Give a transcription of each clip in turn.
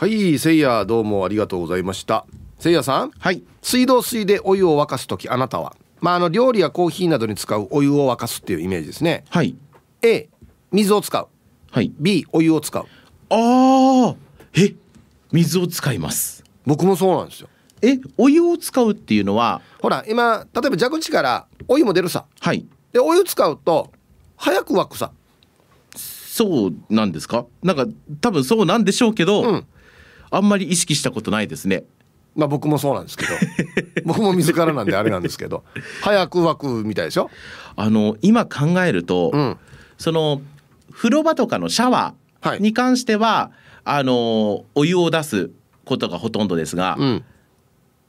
はいせいやどうもありがとうございましたせいやさんはい水道水でお湯を沸かす時あなたはまああの料理やコーヒーなどに使うお湯を沸かすっていうイメージですねはい A 水を使うはい B お湯を使うああえ水を使います僕もそうなんですよえお湯を使うっていうのはほら今例えば蛇口からお湯も出るさはいでお湯使うと早く沸くさそうなんですかなんか多分そうなんでしょうけど、うんあんまり意識したことないですね。まあ僕もそうなんですけど 僕も自らなんであれなんですけど早く湧くみたいでしょあの今考えると、うん、その風呂場とかのシャワーに関しては、はい、あのお湯を出すことがほとんどですが、うん、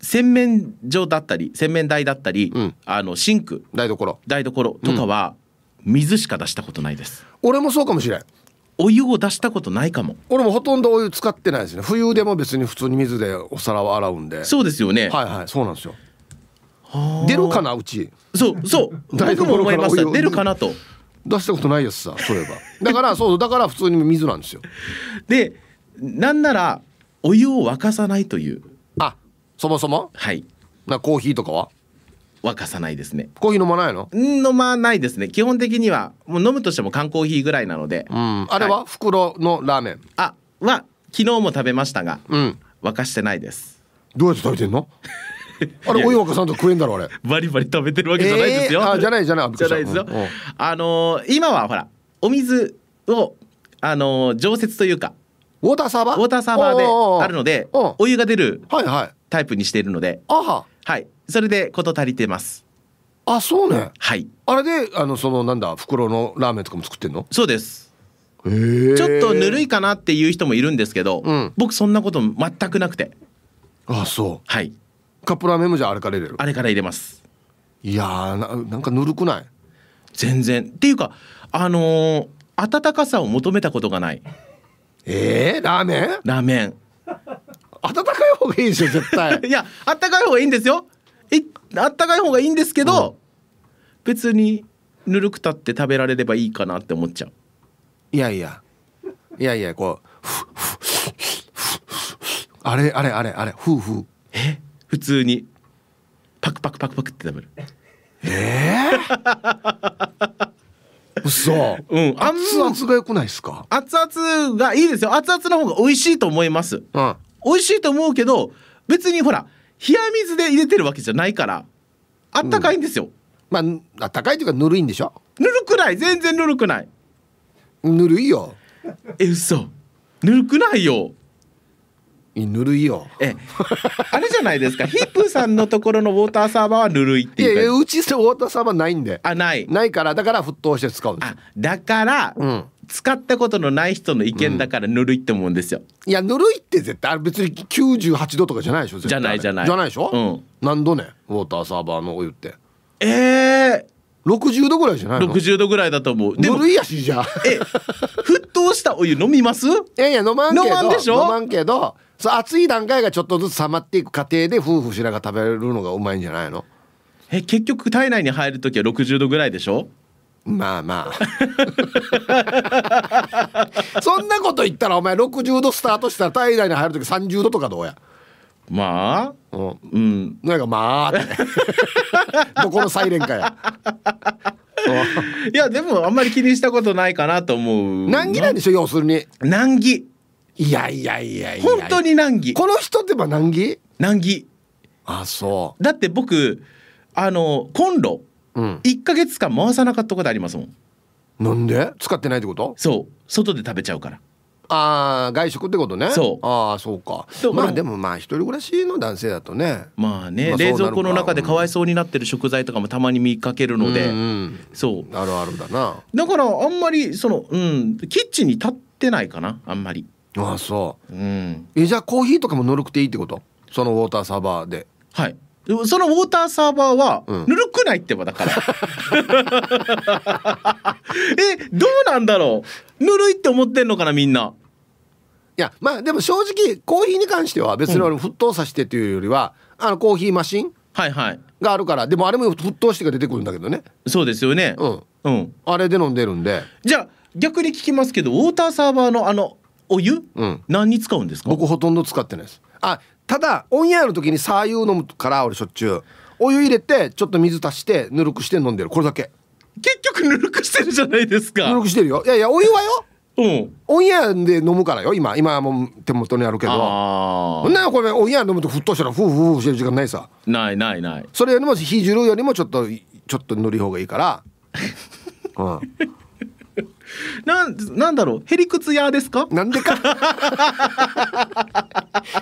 洗面所だったり洗面台だったり、うん、あのシンク台所台所とかは、水しか出したことないです俺もそうかもしれないお湯を出したことないかも俺もほとんどお湯使ってないですね冬でも別に普通に水でお皿を洗うんでそうですよねはいはいそうなんですよ出るかなうちそうそう 僕も思いました出るかなと出したことないやつさそういえばだからそうだから普通に水なんですよでなんならお湯を沸かさないというあそもそもはいなコーヒーとかは沸かさないですねコーヒー飲まないの飲まないですね基本的にはもう飲むとしても缶コーヒーぐらいなので、うん、あれは、はい、袋のラーメンあは昨日も食べましたが、うん、沸かしてないですどうやって食べてんの あれお湯沸かさんと食えんだろあれバリバリ食べてるわけじゃないですよ、えー、あじゃないじゃないじゃないですよ、うん、あのー、今はほらお水をあのー、常設というかウォーターサーバーウォーターサーバーであるのでお湯が出るタイプにしているので、はいはい、はい、それで事足りてますあそうねはいあれであのそのなんだ袋のラーメンとかも作ってんのそうですちょっとぬるいかなっていう人もいるんですけど、うん、僕そんなこと全くなくてあそうはいカップラーメンもじゃあれから入れるあれから入れますいやーなんかぬるくない全然っていうかあのー、温かさを求めたことがないえー、ラーメンラーメン温かい方がいいですよ、絶対 いや温かい方がいいんですよえあったかい方がいいんですけど、別にぬるくたって食べられればいいかなって思っちゃういやいやいやいやこうあれあれあれあれふうふうえ普通にパクパクパクパクって食べるええー、嘘うんあん熱々がよくないですか熱々がいいですよ熱々の方が美味しいと思います、うん、美味しいと思うけど別にほら冷や水で入れてるわけじゃないからあったかいんですよ、まああったかいというかぬるいんでしょぬるくない全然ぬるくないぬるいよえ嘘ぬるくないよぬるいよえあれじゃないですかヒップさんのところのウォーターサーバーはぬるいっていいうやいやうちウォーターサーバーないんであないないからだから沸騰して使うんですあだから、うん使ったことのない人の意見だからぬるいって思うんですよ、いやぬるいって絶対あれ別に98度とかじゃないでしょじゃないじゃないじゃないでしょ、うん、何度ねウォーターサーバーのお湯ってええー60度ぐらいじゃないの60度ぐらいだと思うぬるいやしじゃえ沸騰したお湯飲みますえやいや飲まんけど飲まんでしょ飲まんけどそう熱い段階がちょっとずつ冷まっていく過程で夫婦らが食べれるのがうまいんじゃないのえ結局体内に入る時は60度ぐらいでしょまあまあ そんなこと言ったらお前60度スタートしたら体内に入る時30度とかどうやまあうん、うん、なんかまあって どこのサイレンかやいやでもあんまり気にしたことないかなと思う難儀なんでしょ要するに難儀いやいやいやいや本当に難儀この人ってば難儀難儀あそうだって僕あのコンロ一か月間回さなかったことありますもんなんで使ってないってことそう外で食べちゃうからああ外食ってことねそうああそうかまあでもまあ一人暮らしの男性だとねまあね、冷蔵庫の中でかわいそうになってる食材とかもたまに見かけるので、うんそうあるあるだなだからあんまりそのうんキッチンに立ってないかなあんまりああそう、うん、えじゃあコーヒーとかもぬるくていいってことそのウォーターサーバーではいそのウォーターサーバーは、ぬるくないってばだから。え、どうなんだろう。ぬるいって思ってんのかな、みんな。いや、まあ、でも正直、コーヒーに関しては、別に俺沸騰させてというよりは、うん、あのコーヒーマシン。はいはい。があるから、でもあれも沸騰してが出てくるんだけどね。そうですよね。うん。うん。あれで飲んでるんで。じゃあ、逆に聞きますけど、ウォーターサーバーのあの、お湯、うん、何に使うんですか僕ほとんど使ってないです。あただオンエアの時にさあいう飲むから俺しょっちゅうお湯入れてちょっと水足してぬるくして飲んでるこれだけ結局ぬるくしてるじゃないですかぬるくしてるよいやいやお湯はようん、オンエアで飲むからよ今今もう手元にあるけどほんなこれオンエア飲むと沸騰したらフーフーしてる時間ないさないないないそれよりも火汁よりもちょっとちょっと塗り方がいいから うん なん、なんだろう、へりくつ屋ですか。なんでか。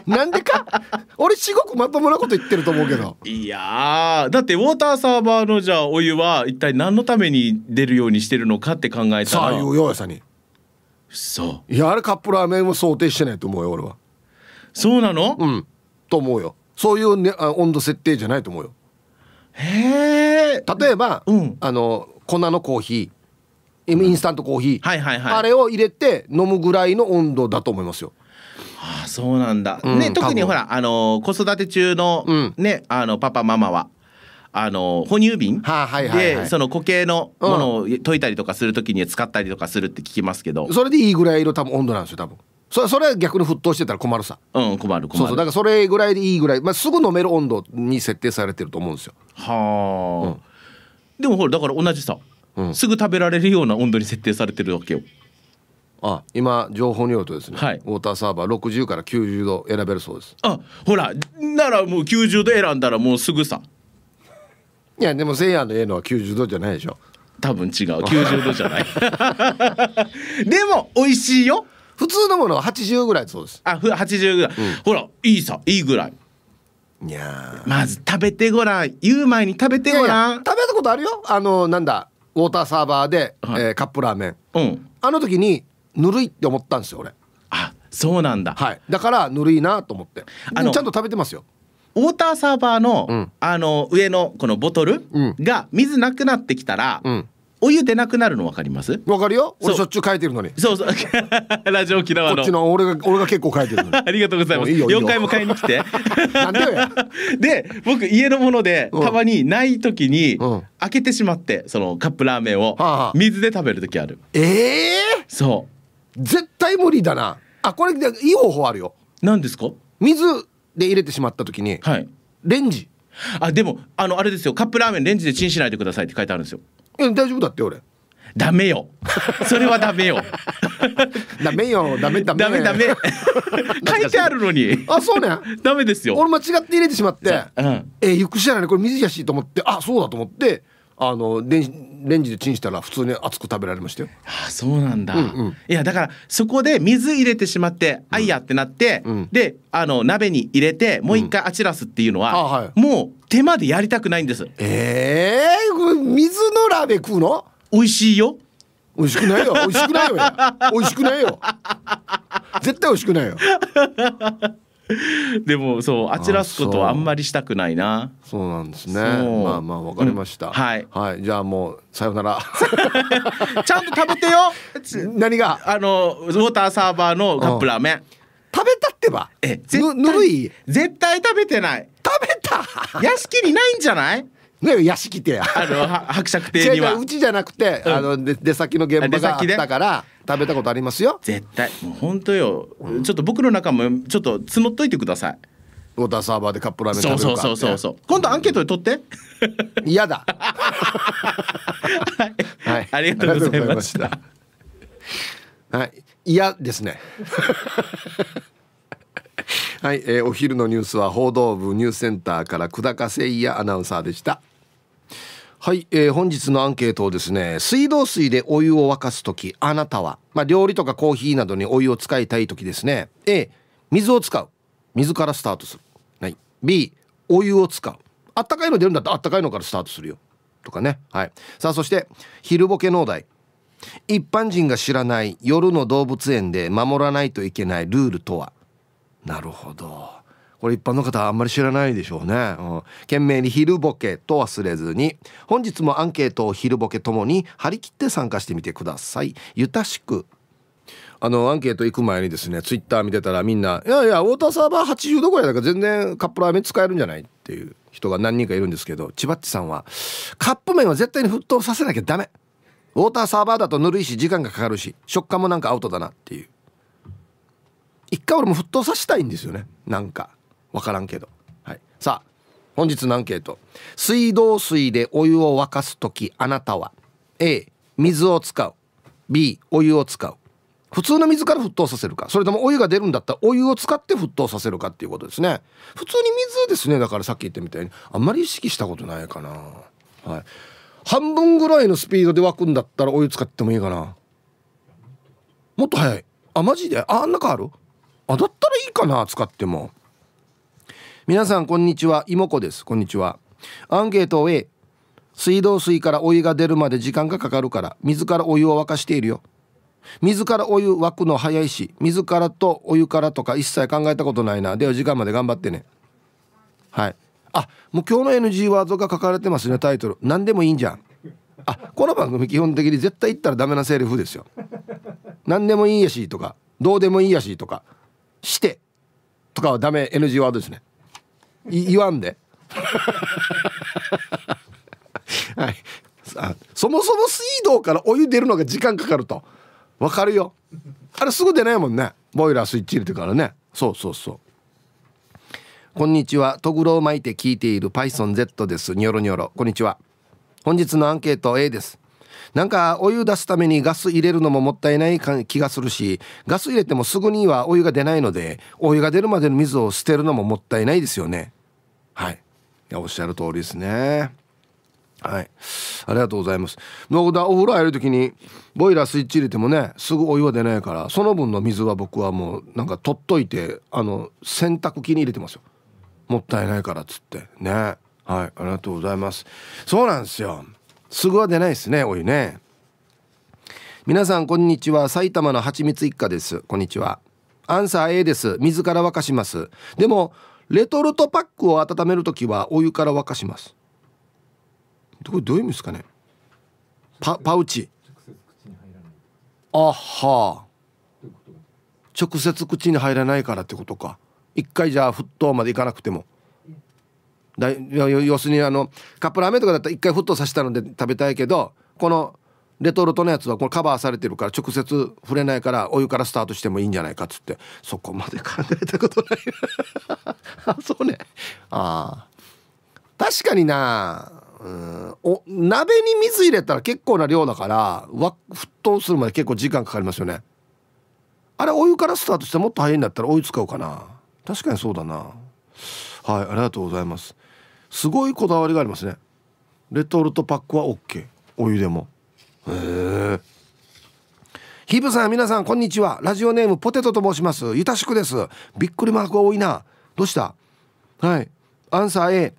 なんでか。俺、ごくまともなこと言ってると思うけど。いやだって、ウォーターサーバーのじゃ、お湯は一体何のために出るようにしてるのかって考えたら。さあ、いうよやさに。そう。いや、あれカップラーメンを想定してないと思うよ、俺は。そうなの。うん。と思うよ。そういう、ね、温度設定じゃないと思うよ。へえ。例えば、うん、あの粉のコーヒー。インスタントコーヒー、はいはいはい、あれを入れて飲むぐらいの温度だと思いますよ。ああそうなんだ、うん、ね特にほらあの子育て中の、うん、ねあのパパママはあの哺乳瓶、はあはいはいはい、でその固形のものを溶いたりとかする時に使ったりとかするって聞きますけど、うん、それでいいぐらいの多分温度なんですよ多分それそれは逆に沸騰してたら困るさうん困る困るそうそうだからそれぐらいでいいぐらい、まあ、すぐ飲める温度に設定されてると思うんですよはあ、うん、でもほらだから同じさすぐ食べられるような温度に設定されてるわけよ。あ今情報によるとですね、はい、ウォーターサーバー60から90度選べるそうですあほらならもう90度選んだらもうすぐさいやでもせいやのええのは90度じゃないでしょ多分違う90度じゃない でも美味しいよ普通のものは80ぐらいそうですあふ80ぐらい、うん、ほらいいさいいぐらいいやまず食べてごらん言う前に食べてごらん食べたことあるよあのなんだウォーターサーバーで、はい、えー、カップラーメン、うん、あの時にぬるいって思ったんですよ俺あそうなんだ、はい、だからぬるいなと思ってあのちゃんと食べてますよウォーターサーバーの、うん、あの上のこのボトルが水なくなってきたら、うん、お湯出なくなるのわかりますわかるよ俺しょっちゅう書いてるのにそうそう ラジオ沖縄のこっちの俺が俺が結構書いてる ありがとうございます4回も買いに来て で僕家のものでたまにない時に、うん、開けてしまってそのカップラーメンを、うん、水で食べる時あるええー、そう絶対無理だなあこれでいい方法あるよなんですか水で入れてしまった時に、はい、レンジあでもあのあれですよカップラーメンレンジでチンしないでくださいって書いてあるんですよや大丈夫だって俺ダメよそれはダメよダメよダメダメダメダメ 書いてあるのにあそうねダメですよ俺間違って入れてしまって、うん、えー、行くしゃないこれ水やしと思ってあそうだと思ってあのレンレンジでチンしたら普通に熱く食べられましたよ。ああそうなんだ、うんうん、いやだからそこで水入れてしまって「あいや」ってなって、うん、であの鍋に入れてもう一回あちらすっていうのは、うんはい、もう手間でやりたくないんです。ええー、水の鍋食うの美味しいよ。美味しくないよ美味しくないよ美味しくないよ絶対美味しくないよ でもそうあちらすことはあんまりしたくないなそうなんですねまあまあわかりました、はい、はい、じゃあもうさよなら ちゃんと食べてよ 何があのウォーターサーバーのカップラーメン、食べたってばえぬるい絶対食べてない食べた屋敷にないんじゃないね屋敷ってあの伯爵邸にはうちじゃなくて、うん、あの出先の現場があったから食べたことありますよ絶対もう本当よ、うん、ちょっと僕の中もちょっと募っといてくださいウォーターサーバーでカップラーメン食べるそうそうそうそう、今度アンケートで取って嫌だ はい、はい、ありがとうございましたはい嫌ですねはい、えー、お昼のニュースは報道部ニュースセンターから久高誠也アナウンサーでした。はい、えー、本日のアンケートをですね水道水でお湯を沸かす時あなたは、まあ、料理とかコーヒーなどにお湯を使いたい時ですね A 水を使う水からスタートする、はい、B お湯を使うあったかいの出るんだったらあったかいのからスタートするよとかねはいさあそして昼ボケ農大一般人が知らない夜の動物園で守らないといけないルールとはなるほどこれ一般の方あんまり知らないでしょうね、うん、懸命に昼ボケと忘れずに本日もアンケートを昼ボケともに張り切って参加してみてくださいゆたしくあのアンケート行く前にですねツイッター見てたらみんな「いやいやウォーターサーバー80度ぐらいだから全然カップラーメン使えるんじゃない?」っていう人が何人かいるんですけどちばっちさんは「カップ麺は絶対に沸騰させなきゃダメ」「ウォーターサーバーだとぬるいし時間がかかるし食感もなんかアウトだな」っていう一回俺も沸騰させたいんですよねなんか分からんけど、はい、さあ本日のアンケート水道水でお湯を沸かす時あなたは A 水を使う B お湯を使う普通の水から沸騰させるかそれともお湯が出るんだったらお湯を使って沸騰させるかっていうことですね普通に水ですねだからさっき言ったみたいにあんまり意識したことないかなはい半分ぐらいのスピードで沸くんだったらお湯使ってもいいかなもっと早いあマジでああんなかあるあだったらいいかな使っても皆さんこんにちは妹子ですこんにちはアンケートを A 水道水からお湯が出るまで時間がかかるから水からお湯を沸かしているよ水からお湯沸くの早いし水からとお湯からとか一切考えたことないなでは時間まで頑張ってねはいあもう今日の NG ワードが書かれてますねタイトル何でもいいんじゃんあこの番組基本的に絶対言ったらダメなセリフですよ何でもいいやしとかどうでもいいやしとかしてとかはダメ NG ワードですねい言わんで はいあそもそも水道からお湯出るのが時間かかるとわかるよあれすぐ出ないもんねボイラースイッチ入れてからねそうそうそうこんにちはトグロを巻いて聞いているパイソン o n z ですニョロニョロこんにちは本日のアンケート A ですなんかお湯出すためにガス入れるのももったいない気がするしガス入れてもすぐにはお湯が出ないのでお湯が出るまでの水を捨てるのももったいないですよねはいいおっしゃる通りですねはいありがとうございますだお風呂入る時にボイラースイッチ入れてもねすぐお湯は出ないからその分の水は僕はもうなんか取っといてあの洗濯機に入れてますよもったいないからっつってねはいありがとうございますそうなんですよすぐは出ないですねお湯ね皆さんこんにちは埼玉の蜂蜜一家ですこんにちはアンサー A です水から沸かしますでもレトルトパックを温める時はお湯から沸かしますこれどういう意味ですかねパパウチあはあ。直接口に入らないからってことか一回じゃあ沸騰までいかなくてもだ要するにあのカップラーメンとかだったら一回沸騰させたので食べたいけどこのレトルトのやつはこれカバーされてるから直接触れないからお湯からスタートしてもいいんじゃないかっつってそこまで考えたことないあ そうねあ確かになうんお鍋に水入れたら結構な量だから沸騰するまで結構時間かかりますよねあれお湯からスタートしてもっと早いんだったらお湯使うかな確かにそうだなはいありがとうございますすごいこだわりがありますねレトルトパックは OK お湯でもへえヒブさん皆さんこんにちはラジオネームポテトと申しますゆたしくですびっくりマーク多いなどうしたはいアンサー A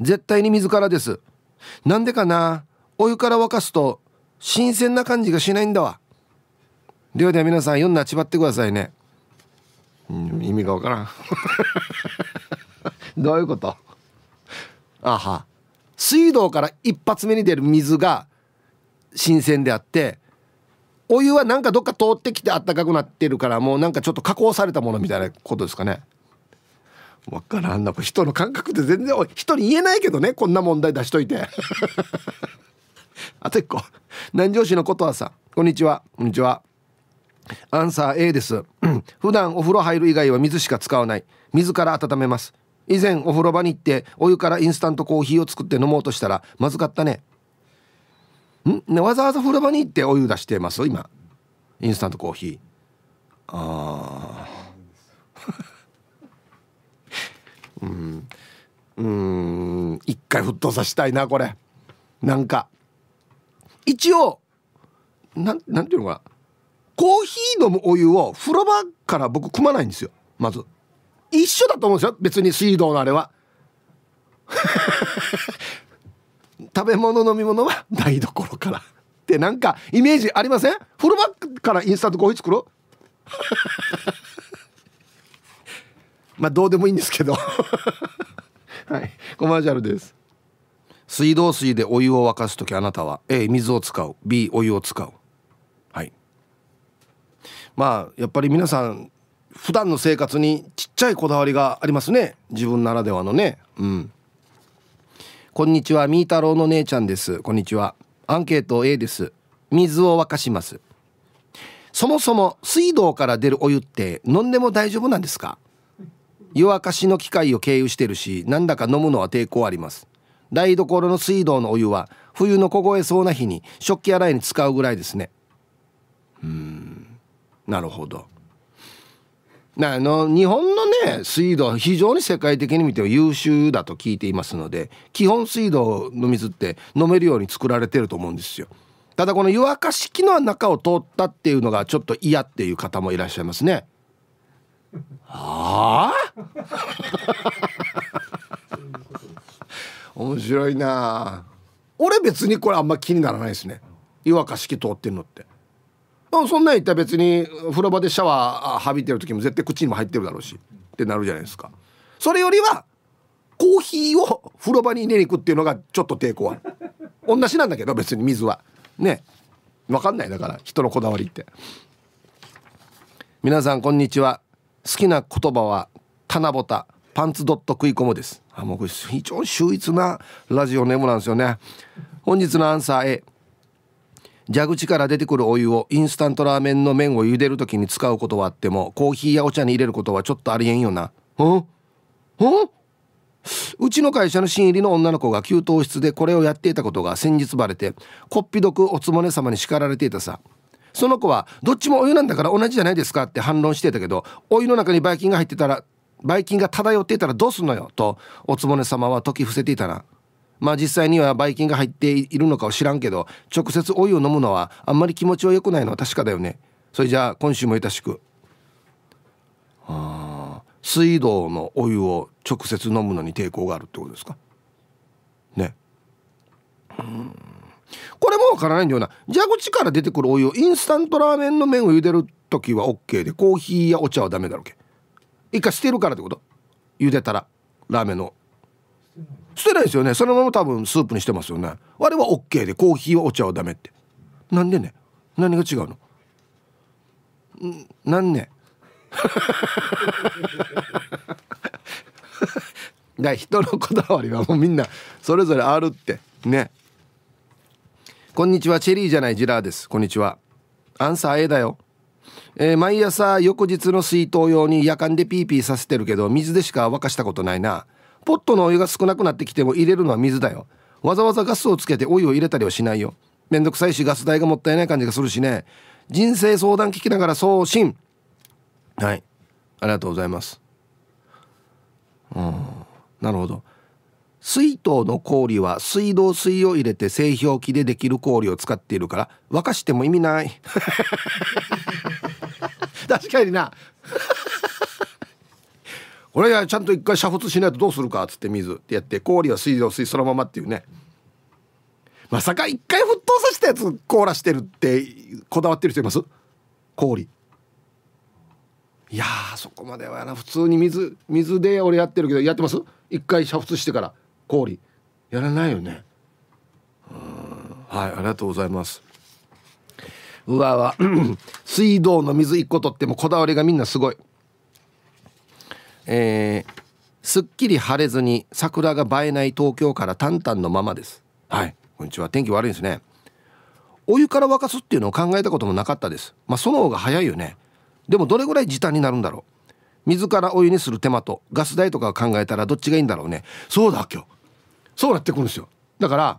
絶対に水からですなんでかなお湯から沸かすと新鮮な感じがしないんだわではでは皆さん読んだちばってくださいね、うん、意味がわからん どういうことあは水道から一発目に出る水が新鮮であってお湯はなんかどっか通ってきてあったかくなってるからもうなんかちょっと加工されたものみたいなことですかね分からんな人の感覚って全然人に言えないけどねこんな問題出しといて あと一個南城市のことはさこんにちはこんにちはアンサー A です普段お風呂入る以外は水しか使わない水から温めます以前お風呂場に行ってお湯からインスタントコーヒーを作って飲もうとしたらまずかったねんねわざわざ風呂場に行ってお湯出してます今インスタントコーヒーあー うんうん一回沸騰させたいなこれなんか一応なんなんていうのかなコーヒー飲むお湯を風呂場から僕組まないんですよまず一緒だと思うんですよ別に水道のあれは 食べ物飲み物は台所からってなんかイメージありませんフルバックからインスタントコーヒー作る まあどうでもいいんですけど はいコマーシャルです水道水でお湯を沸かす時あなたは A 水を使う B お湯を使うはいまあやっぱり皆さん普段の生活にちっちゃいこだわりがありますね自分ならではのねうんこんにちはみーたろうの姉ちゃんですこんにちはアンケート A です水を沸かしますそもそも水道から出るお湯って飲んでも大丈夫なんですか湯沸かしの機械を経由してるしなんだか飲むのは抵抗あります台所の水道のお湯は冬の凍えそうな日に食器洗いに使うぐらいですねうんなるほどあの日本のね水道は非常に世界的に見ても優秀だと聞いていますので基本水道の水って飲めるように作られてると思うんですよただこの湯沸かし器の中を通ったっていうのがちょっと嫌っていう方もいらっしゃいますねはあ 面白いな俺別にこれあんま気にならないですね湯沸かし器通ってんのってそんなん言ったら別に風呂場でシャワーはびてる時も絶対口にも入ってるだろうしってなるじゃないですかそれよりはコーヒーを風呂場に入れに行くっていうのがちょっと抵抗ある同じなんだけど別に水はね分かんないだから人のこだわりって皆さんこんにちは好きな言葉は棚ぼたパンツドット食い込むですあもうこれ非常に秀逸なラジオネームなんですよね本日のアンサー A 蛇口から出てくるお湯をインスタントラーメンの麺を茹でる時に使うことはあってもコーヒーやお茶に入れることはちょっとありえんよなうんうんうちの会社の新入りの女の子が給湯室でこれをやっていたことが先日バレてこっぴどくおつもね様に叱られていたさその子はどっちもお湯なんだから同じじゃないですかって反論してたけどお湯の中にばい菌が入ってたらばい菌が漂っていたらどうすんのよとおつもね様は説き伏せていたなまあ実際にはバイキンが入っているのかは知らんけど直接お湯を飲むのはあんまり気持ちは良くないのは確かだよねそれじゃあ今週もよたしくあ水道のお湯を直接飲むのに抵抗があるってことですかねうんこれもわからないんだよな蛇口から出てくるお湯をインスタントラーメンの麺を茹でる時は OK でコーヒーやお茶はダメだろうけ一回捨てるからってこと茹でたらラーメンの捨てないですよねそのまま多分スープにしてますよねあれは OK でコーヒーはお茶はダメってなんでね何が違うのん何ねだ人のこだわりはもうみんなそれぞれあるってねこんにちはチェリーじゃないジラーですこんにちはアンサー A だよえー、毎朝翌日の水筒用に夜間でピーピーさせてるけど水でしか沸かしたことないなポットのお湯が少なくなってきても入れるのは水だよわざわざガスをつけてお湯を入れたりはしないよめんどくさいしガス代がもったいない感じがするしね人生相談聞きながら送信はいありがとうございますうんなるほど水筒の氷は水道水を入れて製氷機でできる氷を使っているから沸かしても意味ない 確かにな俺はちゃんと一回煮沸しないとどうするかっつって水ってやって氷は水道水そのままっていうねまさか一回沸騰させたやつ凍らしてるってこだわってる人います氷いやそこまではな普通に水水で俺やってるけどやってます一回煮沸してから氷やらないよねはいありがとうございますうわわ 水道の水一個取ってもこだわりがみんなすごいえー、すっきり晴れずに桜が映えない東京から淡々のままですはいこんにちは天気悪いですねお湯から沸かすっていうのを考えたこともなかったですまあその方が早いよねでもどれぐらい時短になるんだろう水からお湯にする手間とガス代とか考えたらどっちがいいんだろうねそうだ今日そうなってくるんですよだから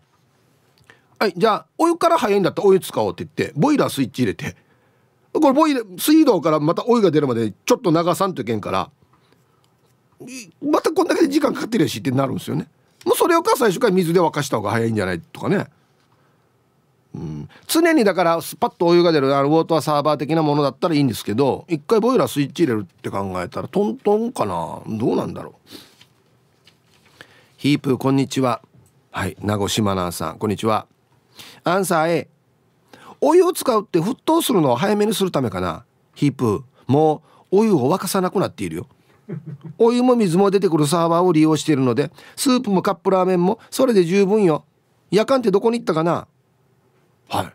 はいじゃあお湯から早いんだったらお湯使おうって言ってボイラースイッチ入れてこれボイラ水道からまたお湯が出るまでちょっと流さんといけんからまたこんだけ時間かかってるやしってなるんですよねもうそれをか最初から水で沸かした方が早いんじゃないとかねうん、常にだからスパッとお湯が出るあのウォーターサーバー的なものだったらいいんですけど一回ボイラースイッチ入れるって考えたらトントンかなどうなんだろうヒープこんにちははい名護島奈さんこんにちはアンサー A お湯を使うって沸騰するのを早めにするためかなヒープもうお湯を沸かさなくなっているよ お湯も水も出てくるサーバーを利用しているのでスープもカップラーメンもそれで十分よ夜間ってどこに行ったかなはい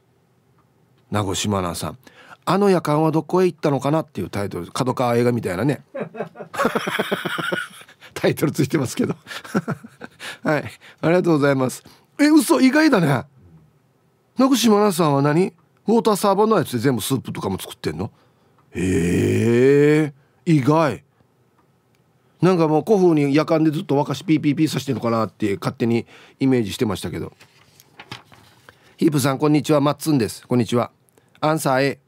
名越真奈さん「あの夜間はどこへ行ったのかな?」っていうタイトル角川映画みたいなね タイトルついてますけど はいありがとうございますえ嘘意外だね名越真奈さんは何ウォーターサーバーのやつで全部スープとかも作ってんのへえ意外なんかもう古風に夜間でずっと沸かしピーピーピーさしてるのかなって勝手にイメージしてましたけどヒープさんこんにちはマッツンですこんにちはアンサー A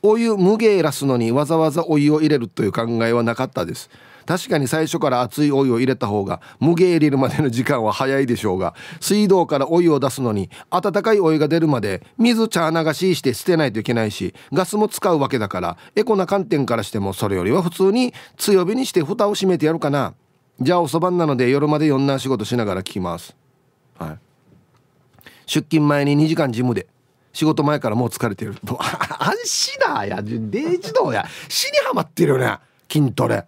お湯無芸らすのにわざわざお湯を入れるという考えはなかったです確かに最初から熱いお湯を入れた方が無限入れるまでの時間は早いでしょうが水道からお湯を出すのに温かいお湯が出るまで水茶流しして捨てないといけないしガスも使うわけだからエコな観点からしてもそれよりは普通に強火にして蓋を閉めてやるかなじゃあおそばんなので夜まで4な仕事しながら聞きますはい出勤前に2時間ジムで仕事前からもう疲れてる安心だやデイジドや死にはまってるよね筋トレ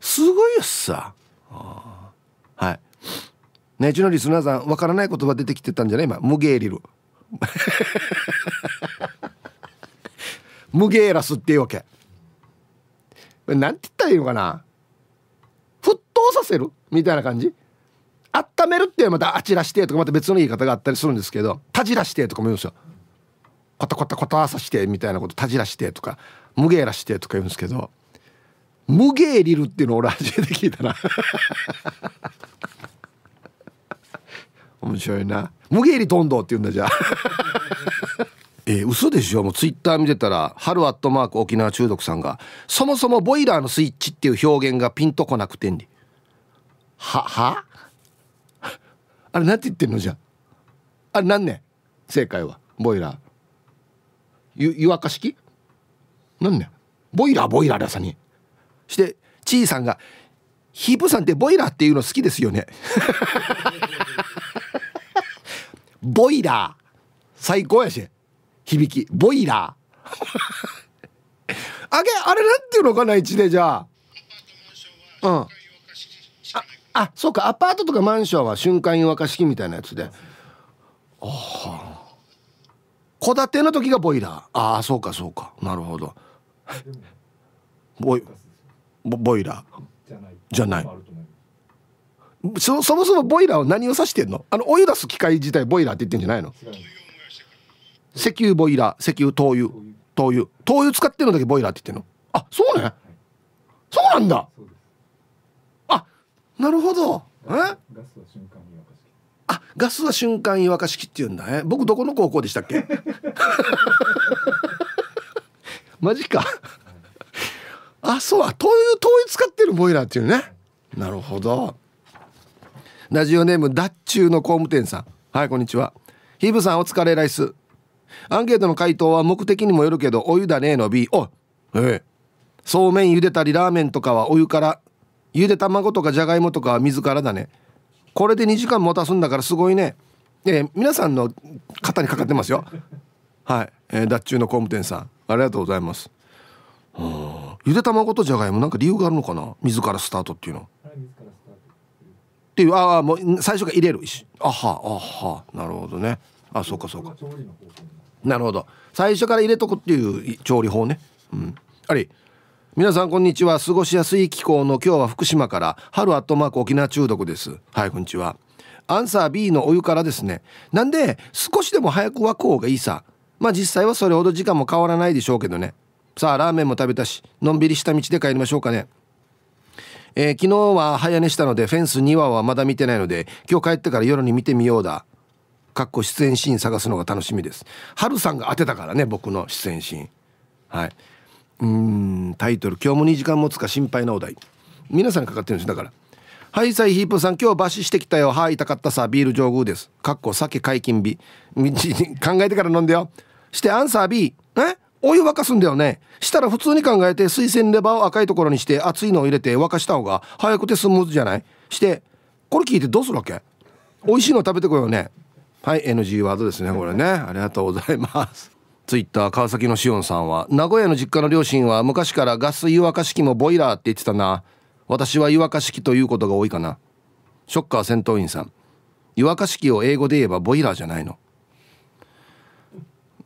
すごいよっさはいねちのリスナーさんわからない言葉出てきてたんじゃない今無ーリル 無ーラスっていうわけなんて言ったらいいのかな沸騰させるみたいな感じ温めるってまたあちらしてとかまた別の言い方があったりするんですけどたじらしてとかも言うんですよたこたこたあさしてみたいなことたじらしてとか無芸らしてとか言うんですけど無芸リルっていうの俺初めて聞いたな面白いな無芸リトンドって言うんだじゃあ えー、嘘でしょもうツイッター見てたら「春アットマーク沖縄中毒」さんが「そもそもボイラーのスイッチ」っていう表現がピンとこなくてんね、ははあれ何て言ってんのじゃあれ何んね正解はボイラー湯沸かし器何んねボイラーボイラーださにしてちいさんが「ヒープさんってボイラーっていうの好きですよね」ボイラー最高やし響きボイラーあげあれなんていうのかな一でじゃあうんあそうかアパートとかマンションは瞬間湯沸かし器みたいなやつであ戸建ての時がボイラーああそうかそうかなるほどボイボイラーじゃないそそもそもボイラーは何を指してんのあのお湯出す機械自体ボイラーって言ってんじゃないの石油ボイラー石油灯油灯油灯油使ってるのだけボイラーって言ってんのあそうね、はい、そうなんだあなるほどえあガスは瞬間湯沸かし器っていうんだね僕どこの高校でしたっけ マジかあそうは灯油灯油使ってるボイラーっていうねなるほどラジオネームダッチューの工務店さんはいこんにちはヒブさんお疲れライスアンケートの回答は目的にもよるけどお湯だねの B おええそうめん茹でたりラーメンとかはお湯からゆで卵とかじゃがいもとかは水からだねこれで2時間持たすんだからすごいねえ皆さんの肩にかかってますよはい、えー、ダッチューの工務店さんありがとうございますうんゆで卵とじゃがいもなんか理由があるのかな水からスタートっていうのっていうああもう最初から入れるしあはあはなるほどねあそうかそうかなるほど最初から入れとくっていう調理法ねうんあれ皆さんこんにちは過ごしやすい気候の今日は福島から春アットマーク沖縄中毒ですはいこんにちはアンサー B のお湯からですねなんで少しでも早く沸く方がいいさまあ実際はそれほど時間も変わらないでしょうけどねさあラーメンも食べたしのんびりした道で帰りましょうかねえー、昨日は早寝したのでフェンス2話はまだ見てないので今日帰ってから夜に見てみようだかっこ出演シーン探すのが楽しみですはるさんが当てたからね僕の出演シーンはいうんタイトル「今日も2時間持つか心配なお題」皆さんかかってるんですだから「はいさいヒープさん今日バシしてきたよはい痛かったさビール上宮です」かっこ酒解禁日 考えてから飲んでよしてアンサー B えお湯沸かすんだよねしたら普通に考えて水洗レバーを赤いところにして熱いのを入れて沸かした方が早くてスムーズじゃないしてこれ聞いてどうするわけ美味しいの食べてこようねはい NG ワードですねこれねありがとうございますツイッター川崎のしおんさんは名古屋の実家の両親は昔からガス湯沸かし器もボイラーって言ってたな私は湯沸かし器ということが多いかなショッカー戦闘員さん湯沸かし器を英語で言えばボイラーじゃないの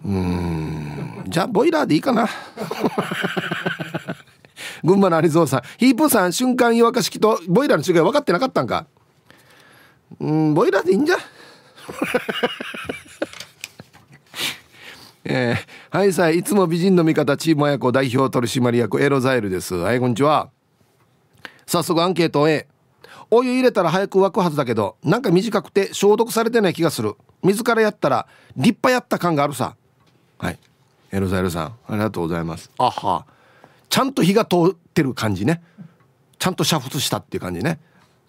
うーんじゃあボイラーでいいかな群馬の有蔵さんヒープさん瞬間湯沸かし器とボイラーの違い分かってなかったんかうんボイラーでいいんじゃ えー、はいさいつも美人の味方チーム親子代表取締役エロザイルですはいこんにちは早速アンケートをえ。お湯入れたら早く沸くはずだけどなんか短くて消毒されてない気がする水からやったら立派やった感があるさはいエロザイルさんありがとうございますあはちゃんと火が通ってる感じねちゃんと煮沸したっていう感じね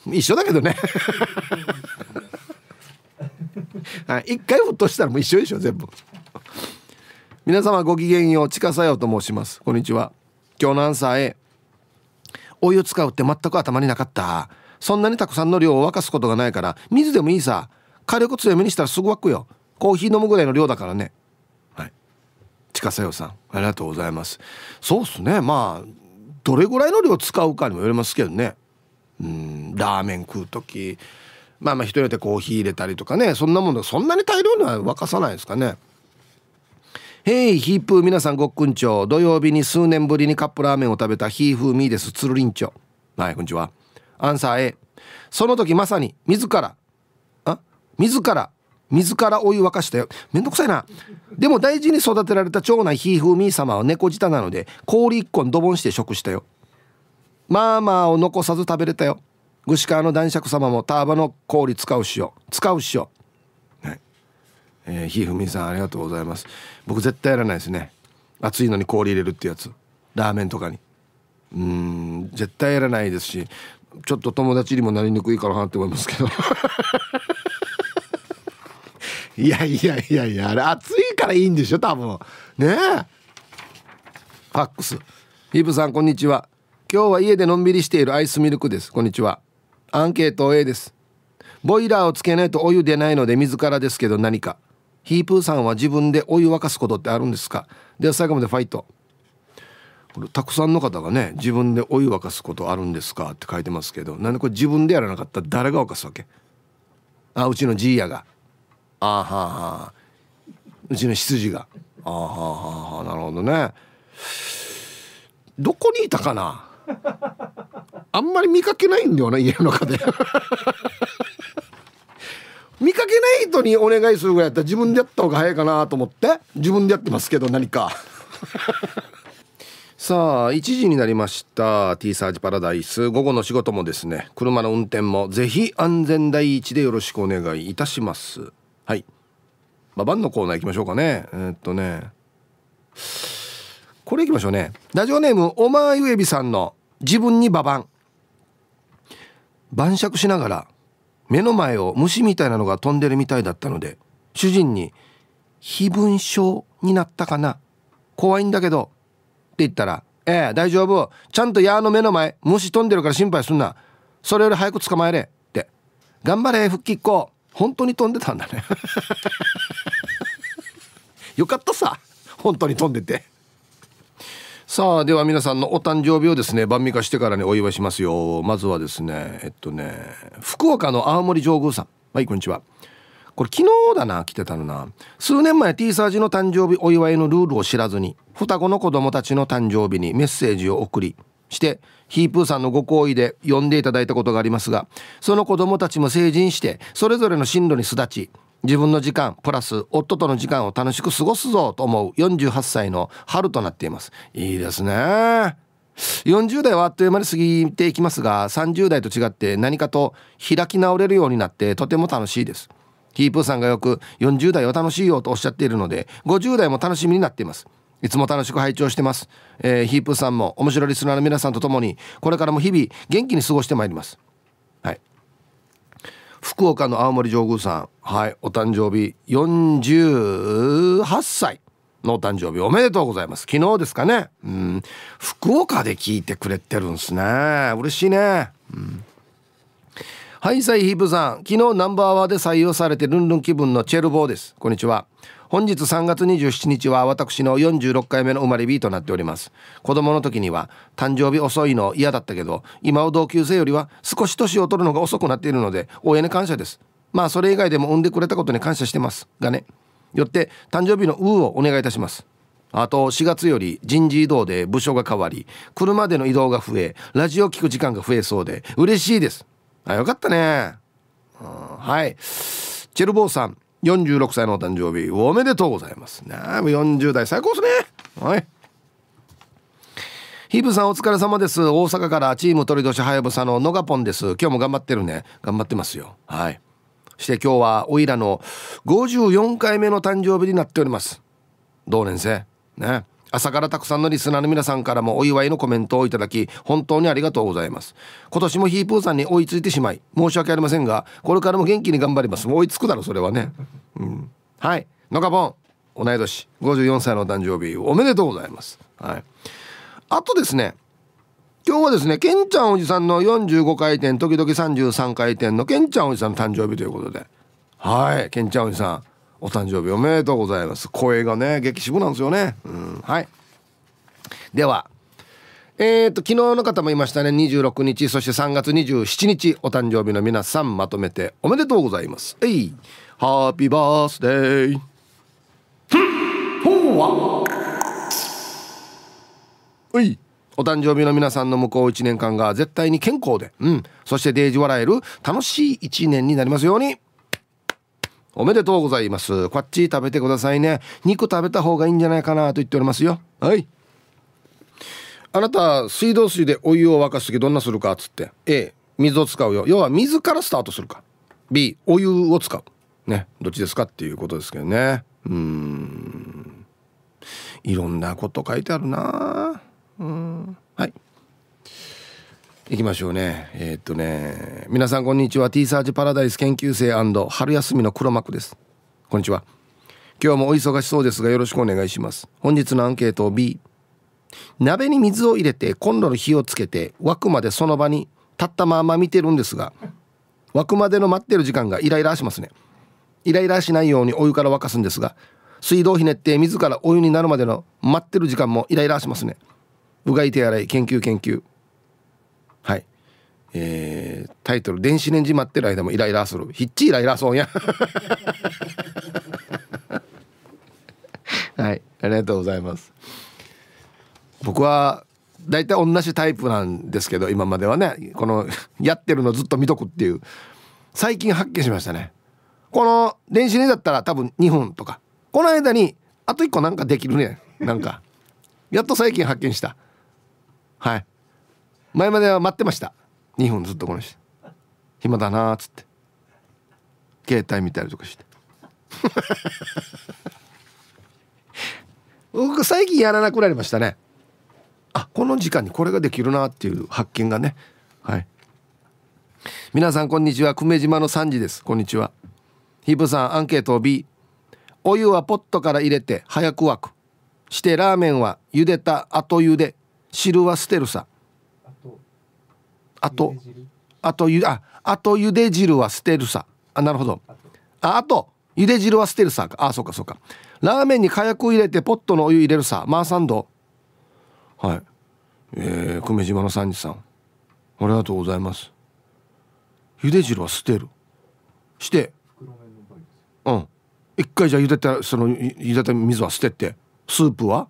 一緒だけどね 一回沸騰したらもう一緒でしょ全部皆様ごきげんようちかさよと申しますこんにちは今日のアンサー A お湯使うって全く頭になかったそんなにたくさんの量を沸かすことがないから水でもいいさ火力強めにしたらすぐ沸くよコーヒー飲むぐらいの量だからねかさよさんありがとうございますそうっすねまあどれぐらいの量使うかにもよりますけどねうんラーメン食う時まあまあ人によってコーヒー入れたりとかねそんなものそんなに大量には沸かさないですかねへいヒープー皆さんごっくんちょ土曜日に数年ぶりにカップラーメンを食べたヒーフーミーですつるりんちょはいこんにちはアンサー A その時まさに自らあ自ら自らお湯沸かしたよめんどくさいなでも大事に育てられた長男ひいふみ様は猫舌なので氷一個ドボンして食したよまあまあを残さず食べれたよ具志川の男爵様もターバの氷使うしよ使うしよはいえー、ひいふみさんありがとうございます僕絶対やらないですね暑いのに氷入れるってやつラーメンとかにうん絶対やらないですしちょっと友達にもなりにくいかなって思いますけどいやいやいやいやあれ暑いからいいんでしょ多分ねファックスイブさんこんにちは今日は家でのんびりしているアイスミルクですこんにちはアンケート A ですボイラーをつけないとお湯出ないので自らですけど何かヒープーさんは自分でお湯沸かすことってあるんですかでは最後までファイトこれたくさんの方がね自分でお湯沸かすことあるんですかって書いてますけどなんでこれ自分でやらなかったら誰が沸かすわけあうちのじいやがあははうちの事があはははなるほどねどこにいたかなあんまり見かけないんだよな家の中で 見かけない人にお願いするぐらいやったら自分でやった方が早いかなと思って自分でやってますけど何か さあ1時になりました T サージパラダイス午後の仕事もですね車の運転もぜひ安全第一でよろしくお願いいたしますはい。まバンのコーナー行きましょうかね。えー、っとね。これ行きましょうね。ラジオネーム、おマーユエビさんの自分にババン。晩酌しながら、目の前を虫みたいなのが飛んでるみたいだったので、主人に、非分症になったかな怖いんだけど。って言ったら、ええ、大丈夫。ちゃんと矢の目の前、虫飛んでるから心配すんな。それより早く捕まえれ。って。頑張れ、復帰っ子。本当に飛んでたんだね よかったさ本当に飛んでてさあでは皆さんのお誕生日をですね晩味化してからにお祝いしますよまずはですねえっとね福岡の青森上宮さんはいこんにちはこれ昨日だな来てたのな数年前 T サージの誕生日お祝いのルールを知らずに双子の子供たちの誕生日にメッセージを送りしてヒープーさんのご好意で呼んでいただいたことがありますがその子供たちも成人してそれぞれの進路に巣立ち自分の時間プラス夫との時間を楽しく過ごすぞと思う48歳の春となっていますいいですね40代はあっという間に過ぎていきますが30代と違って何かと開き直れるようになってとても楽しいですヒープーさんがよく40代は楽しいよとおっしゃっているので50代も楽しみになっていますいつも楽しく拝聴してます。えー、ヒープさんも面白いリスナーの皆さんと共に、これからも日々元気に過ごしてまいります。はい。福岡の青森上宮さん、はい、お誕生日48歳のお誕生日おめでとうございます。昨日ですかね。うん。福岡で聞いてくれてるんですね。嬉しいね。うん。はい、サイヒープさん。昨日ナンバーワーで採用されてルンルン気分のチェルボーです。こんにちは。本日3月27日は私の46回目の生まれ日となっております子供の時には誕生日遅いの嫌だったけど今を同級生よりは少し年を取るのが遅くなっているので親に感謝ですまあそれ以外でも産んでくれたことに感謝してますがねよって誕生日の「う」をお願いいたしますあと4月より人事異動で部署が変わり車での移動が増えラジオ聞く時間が増えそうで嬉しいですあよかったねはいチェルボーさん46歳のお誕生日おめでとうございますなあ40代最高ですねはいヒぶさんお疲れ様です大阪からチーム鳥年はやぶさののがぽんです今日も頑張ってるね頑張ってますよはいして今日はおいらの54回目の誕生日になっております同年生ね朝からたくさんのリスナーの皆さんからもお祝いのコメントをいただき本当にありがとうございます今年もヒープーさんに追いついてしまい申し訳ありませんがこれからも元気に頑張ります追いつくだろそれはね、うん、はいノカぼん同い年54歳の誕生日おめでとうございますはいあとですね今日はですねけんちゃんおじさんの45回転時々33回転のけんちゃんおじさんの誕生日ということではいけんちゃんおじさんお誕生日おめでとうございます声がね激渋なんですよねうんはいではえーと、と昨日の方もいましたね26日そして3月27日お誕生日の皆さんまとめておめでとうございますえいハッピーバースデーおいお誕生日の皆さんの向こう1年間が絶対に健康で、うん、そしてデージ笑える楽しい1年になりますように。おめでとうございます。こっち食べてくださいね。肉食べた方がいいんじゃないかなと言っておりますよ。はい。あなた、水道水でお湯を沸かす時どんなするかつって。A、水を使うよ。要は水からスタートするか。B、お湯を使う。ね。どっちですかっていうことですけどね。うん。いろんなこと書いてあるなうん。はい。行きましょうね。えー、っとね、皆さんこんにちは。T サーチパラダイス研究生春休みの黒幕です。こんにちは。今日もお忙しそうですがよろしくお願いします。本日のアンケート B。鍋に水を入れてコンロの火をつけて枠までその場に立ったまま見てるんですが、枠までの待ってる時間がイライラしますね。イライラしないようにお湯から沸かすんですが、水道ひねって自らお湯になるまでの待ってる時間もイライラしますね。うがい手洗い研究研究。えー、タイトル「電子レンジ待ってる間もイライラする」「ヒッチイライラそうや」はいありがとうございます僕は大体同じタイプなんですけど今まではねこのやってるのずっと見とくっていう最近発見しましたねこの電子レンジだったら多分2分とかこの間にあと1個なんかできるねなんかやっと最近発見したはい前までは待ってました2分ずっとこの人暇だなっつって携帯見たりとかして 僕最近やらなくなりましたねあこの時間にこれができるなっていう発見がねはい皆さんこんにちは久米島の3時ですこんにちはヒブさんアンケートを B お湯はポットから入れて早く沸くしてラーメンは茹でた後茹で汁は捨てるさあとあとゆああとゆで汁は捨てるさあなるほどああとゆで汁は捨てるさああそうかそうかラーメンに火薬を入れてポットのお湯入れるさマーサンドはいえー、久米島の三治さんありがとうございますゆで汁は捨てるしてうん一回じゃ茹でたその茹でた水は捨ててスープは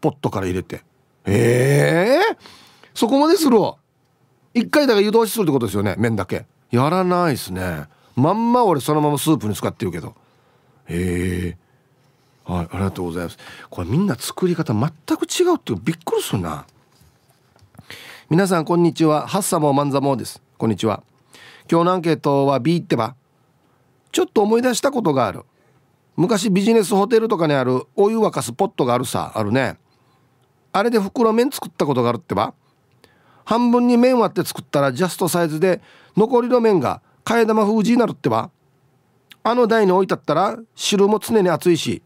ポットから入れてええー、そこまでするわ一回だから湯通しするってことですよね麺だけやらないですねまんま俺そのままスープに使ってるけどへえはいありがとうございますこれみんな作り方全く違うってびっくりするな皆さんこんにちはハッサモマンザモですこんにちは今日のアンケートは B ってばちょっと思い出したことがある昔ビジネスホテルとかにあるお湯沸かすポットがあるさあるねあれで袋麺作ったことがあるってば半分に麺割って作ったらジャストサイズで残りの麺が替え玉風じになるってばあの台に置いたったら汁も常に熱いし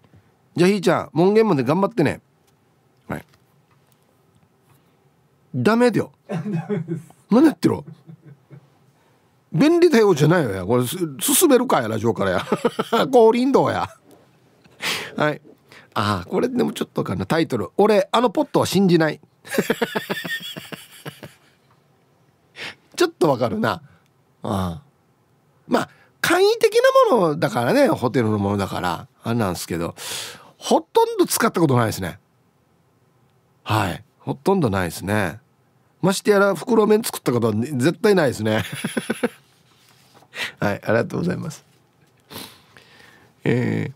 じゃあひーちゃん門限まで頑張ってねはいダメだよ 何やってる便利だよじゃないよやこれ進めるかやラジオからや高林道やはいああこれでもちょっとかなタイトル「俺あのポットは信じない」ちょっとわかるなあまあ簡易的なものだからねホテルのものだからあれなんですけどほとんど使ったことないですねはいほとんどないですねましてやら袋麺作ったことは、ね、絶対ないですね はいありがとうございますえー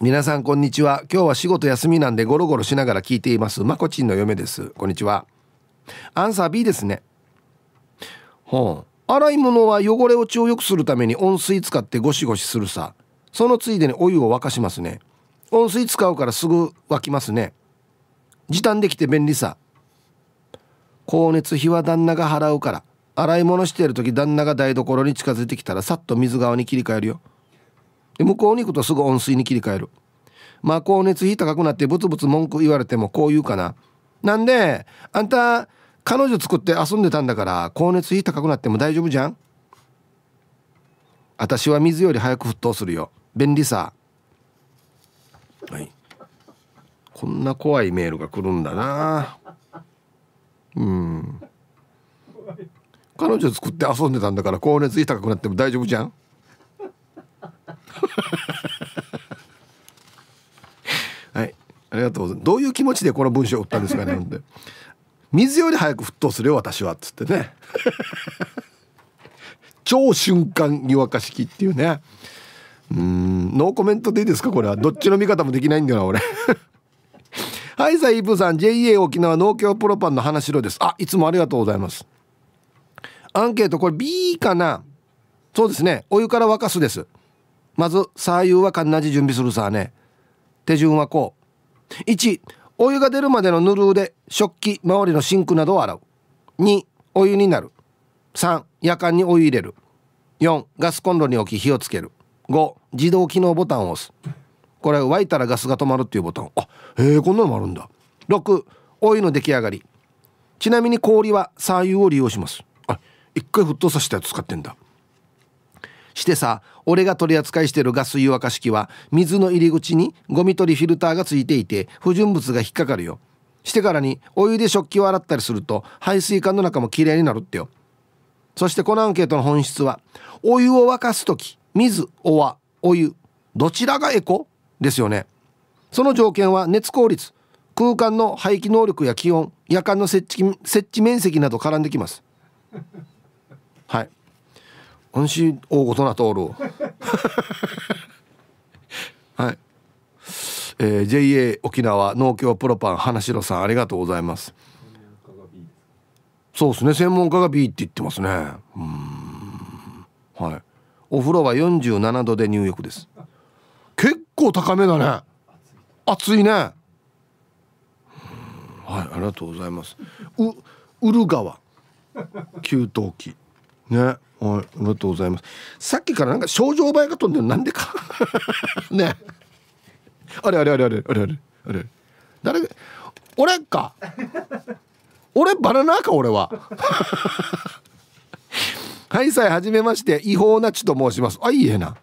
皆さんこんにちは今日は仕事休みなんでゴロゴロしながら聞いていますまこちんの嫁ですこんにちはアンサー B ですねはあ、洗い物は汚れ落ちを良くするために温水使ってゴシゴシするさそのついでにお湯を沸かしますね温水使うからすぐ沸きますね時短できて便利さ光熱費は旦那が払うから洗い物してる時旦那が台所に近づいてきたらさっと水側に切り替えるよで向こうに行くとすぐ温水に切り替えるまあ光熱費高くなってブツブツ文句言われてもこう言うかななんであんた彼女作って遊んでたんだから光熱費高くなっても大丈夫じゃん私は水より早く沸騰するよ便利さはいこんな怖いメールが来るんだなうん彼女作って遊んでたんだから光熱費高くなっても大丈夫じゃんはいありがとうございますどういう気持ちでこの文章を打ったんですかね水より早く沸騰するよ私は」っつってね 超瞬間湯沸かし器っていうねうんノーコメントでいいですかこれはどっちの見方もできないんだよな俺 はいさあイープさん JA 沖縄農協プロパンの花城ですあいつもありがとうございますアンケートこれ B かなそうですねお湯から沸かすですまず左右はかんなじ準備するさね手順はこう1お湯が出るまでのぬるうで食器周りのシンクなどを洗う2お湯になる3夜間にお湯入れる4ガスコンロに置き火をつける5自動機能ボタンを押すこれ沸いたらガスが止まるっていうボタンあへえこんなのもあるんだ6お湯の出来上がりちなみに氷は左右を利用しますあ一回沸騰させたやつ使ってんだしてさ俺が取り扱いしてるガス湯沸かし器は水の入り口にゴミ取りフィルターがついていて不純物が引っかかるよしてからにお湯で食器を洗ったりすると排水管の中もきれいになるってよそしてこのアンケートの本質はお湯を沸かす時水おわお湯どちらがエコですよねその条件は熱効率空間の排気能力や気温夜間の設置設置面積など絡んできますはい安心大ごとな通るはい、えー、JA 沖縄農協プロパン花城さんありがとうございますそうですね専門家が B って言ってますねはいお風呂は47度で入浴です結構高めだね熱いねはいありがとうございますうウルガワ給湯器ねはい、ありがとうございます。さっきからなんか症状映えが飛んでるなんでか ね。あれあれあれあれあれあれあれ。誰俺か。俺バナナか俺は。はいさいはじめまして違法なちと申します。あいいえな。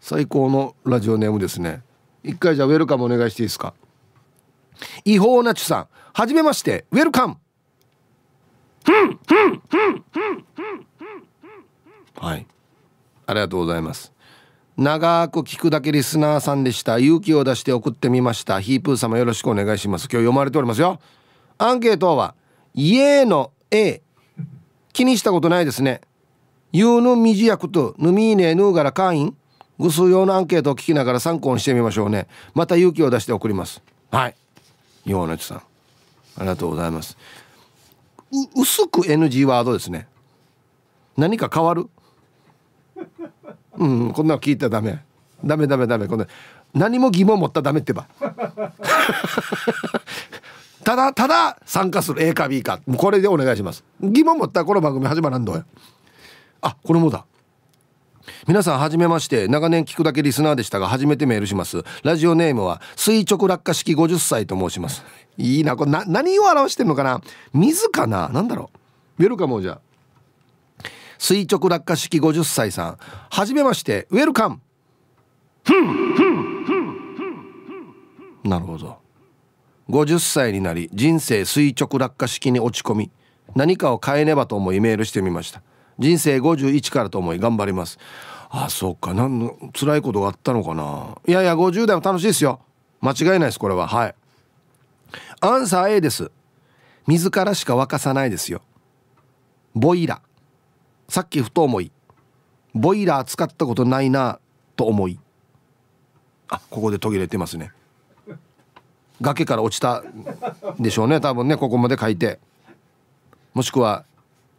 最高のラジオネームですね。一回じゃウェルカムお願いしていいですか。違法なちさんはじめましてウェルカム。ふんふんふんふんふん。はいありがとうございます長く聞くだけリスナーさんでした勇気を出して送ってみましたヒープー様よろしくお願いします今日読まれておりますよアンケートは「イエーの A」気にしたことないですね「ユーヌミジヤクトヌミーネヌーガラ会員」グス用のアンケートを聞きながら参考にしてみましょうねまた勇気を出して送りますはいヨーナチさんありがとうございます薄く NG ワードですね何か変わるうんこんなの聞いたらダメダメダメダメこの何も疑問持ったらダメってば ただただ参加する A か B かこれでお願いします疑問持ったらこの番組始まらんどやあこれもだ皆さんはじめまして長年聞くだけリスナーでしたが初めてメールしますラジオネームは垂直落下式50歳と申しますいいなこれな何を表してんのかな水かな何だろうウェルカムじゃあ垂直落下式50歳さんはじめましてウェルカムなるほど50歳になり人生垂直落下式に落ち込み何かを変えねばと思いメールしてみました人生51からと思い頑張りますああそうかなんの辛いことがあったのかないやいや50代も楽しいですよ間違いないですこれははいアンサー A です自らしか沸かさないですよボイラさっきふと思いボイラー使ったことないなと思いあここで途切れてますね崖から落ちたでしょうね多分ねここまで書いてもしくは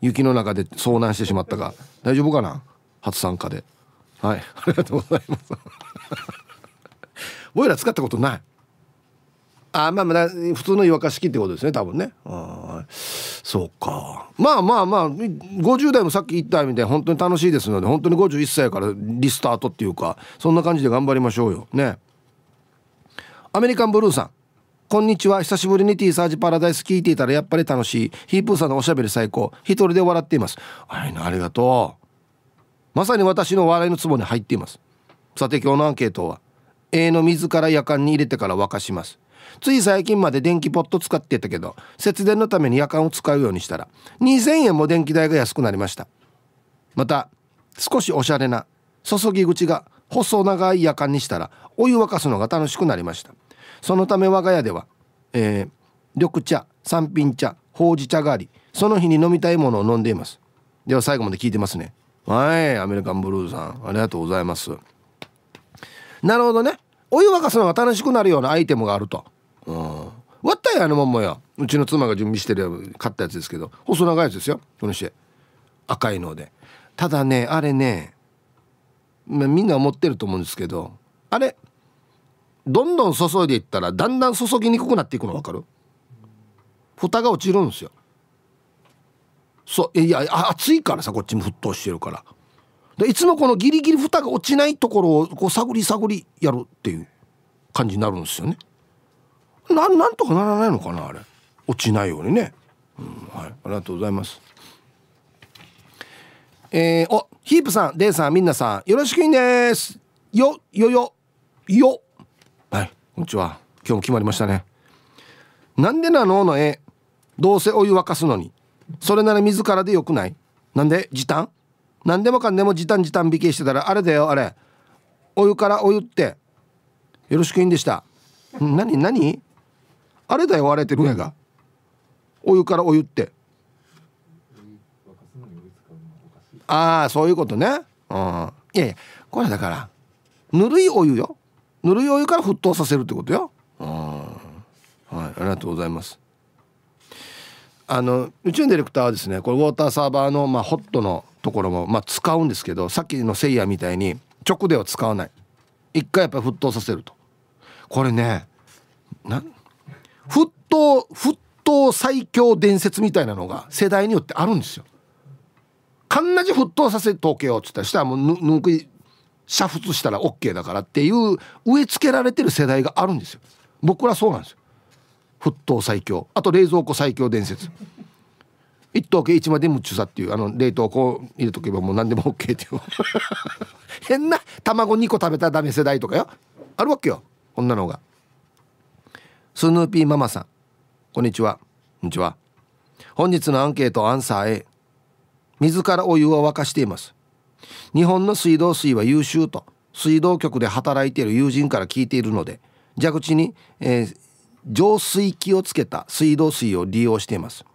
雪の中で遭難してしまったが大丈夫かな初参加ではいありがとうございますボイラー使ったことないあまあまあ普通の湯沸かし器ってことですね多分ねあそうかまあまあまあ50代もさっき言ったみたいに本当に楽しいですので本当に51歳からリスタートっていうかそんな感じで頑張りましょうよねアメリカンブルーさんこんにちは久しぶりにティーサージパラダイス聞いていたらやっぱり楽しいヒープーさんのおしゃべり最高一人で笑っていますいありがとうまさに私の笑いのツボに入っていますさて今日のアンケートは A の水から夜間に入れてから沸かしますつい最近まで電気ポット使ってたけど節電のために夜間を使うようにしたら2000円も電気代が安くなりましたまた少しおしゃれな注ぎ口が細長い夜間にしたらお湯沸かすのが楽しくなりましたそのため我が家では、えー、緑茶三品茶ほうじ茶がありその日に飲みたいものを飲んでいますでは最後まで聞いてますねはいアメリカンブルーさんありがとうございますなるほどねお湯沸かすのが楽しくなるようなアイテムがあるとうん割ったよあのまんまやうちの妻が準備してる買ったやつですけど細長いやつですよこのして赤いのでただねあれね、まあ、みんな思ってると思うんですけどあれどんどん注いでいったらだんだん注ぎにくくなっていくの分かる蓋が落ちるんですよそういや熱いからさこっちも沸騰してるからでいつもこのギリギリ蓋が落ちないところをこう探り探りやるっていう感じになるんですよねななんとかならないのかなあれ落ちないようにね、うんはい、ありがとうございますえー、おヒープさんデイさんみんなさんよろしくいんですよよよよはいこんにちは今日も決まりましたねなんでなのの絵どうせお湯沸かすのにそれなら自らでよくないなんで時短何でもかんでも時短時短引きしてたらあれだよあれお湯からお湯ってよろしくいいんでした何何あれだよ割れてるやがお湯からお湯ってああそういうことねうんいやいやこれだからぬるいお湯よぬるいお湯から沸騰させるってことようんはいありがとうございますあの宇宙ディレクターはですねこれウォーターサーバーの、まあ、ホットのところも、まあ、使うんですけどさっきのせいやみたいに直では使わない一回やっぱり沸騰させるとこれねなん沸騰沸騰最強伝説みたいなのが世代によってあるんですよ。かんなじ沸騰させとけよっつったらしたらもうぬぬくい煮沸したら OK だからっていう植え付けられてる世代があるんですよ。僕らそうなんですよ。沸騰最強あと冷蔵庫最強伝説。一等系一までむっちゅさっていうあの冷凍庫入れとけばもう何でも OK っていう 変な卵2個食べたらダメ世代とかよあるわけよこんなのが。スヌーピーママさんこんにちはこんにちは本日のアンケートアンサー A 水からお湯を沸かしています日本の水道水は優秀と水道局で働いている友人から聞いているので蛇口に、えー、浄水器をつけた水道水を利用しています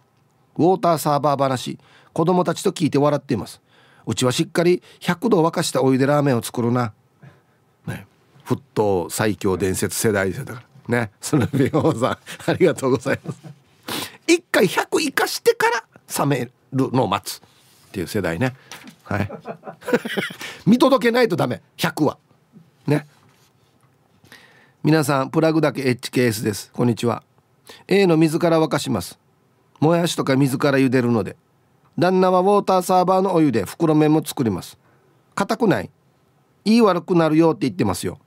ウォーターサーバー話子供たちと聞いて笑っていますうちはしっかり100度沸かしたお湯でラーメンを作るな、ね、沸騰最強伝説世代ですだからねスヌーピー王さんありがとうございます一回100生かしてから冷めるのを待つっていう世代ねはい 見届けないとダメ100はね皆さんプラグだけ HKS ですこんにちは A の水から沸かしますもやしとか水から茹でるので旦那はウォーターサーバーのお湯で袋麺も作ります硬くないいい悪くなるよって言ってますよ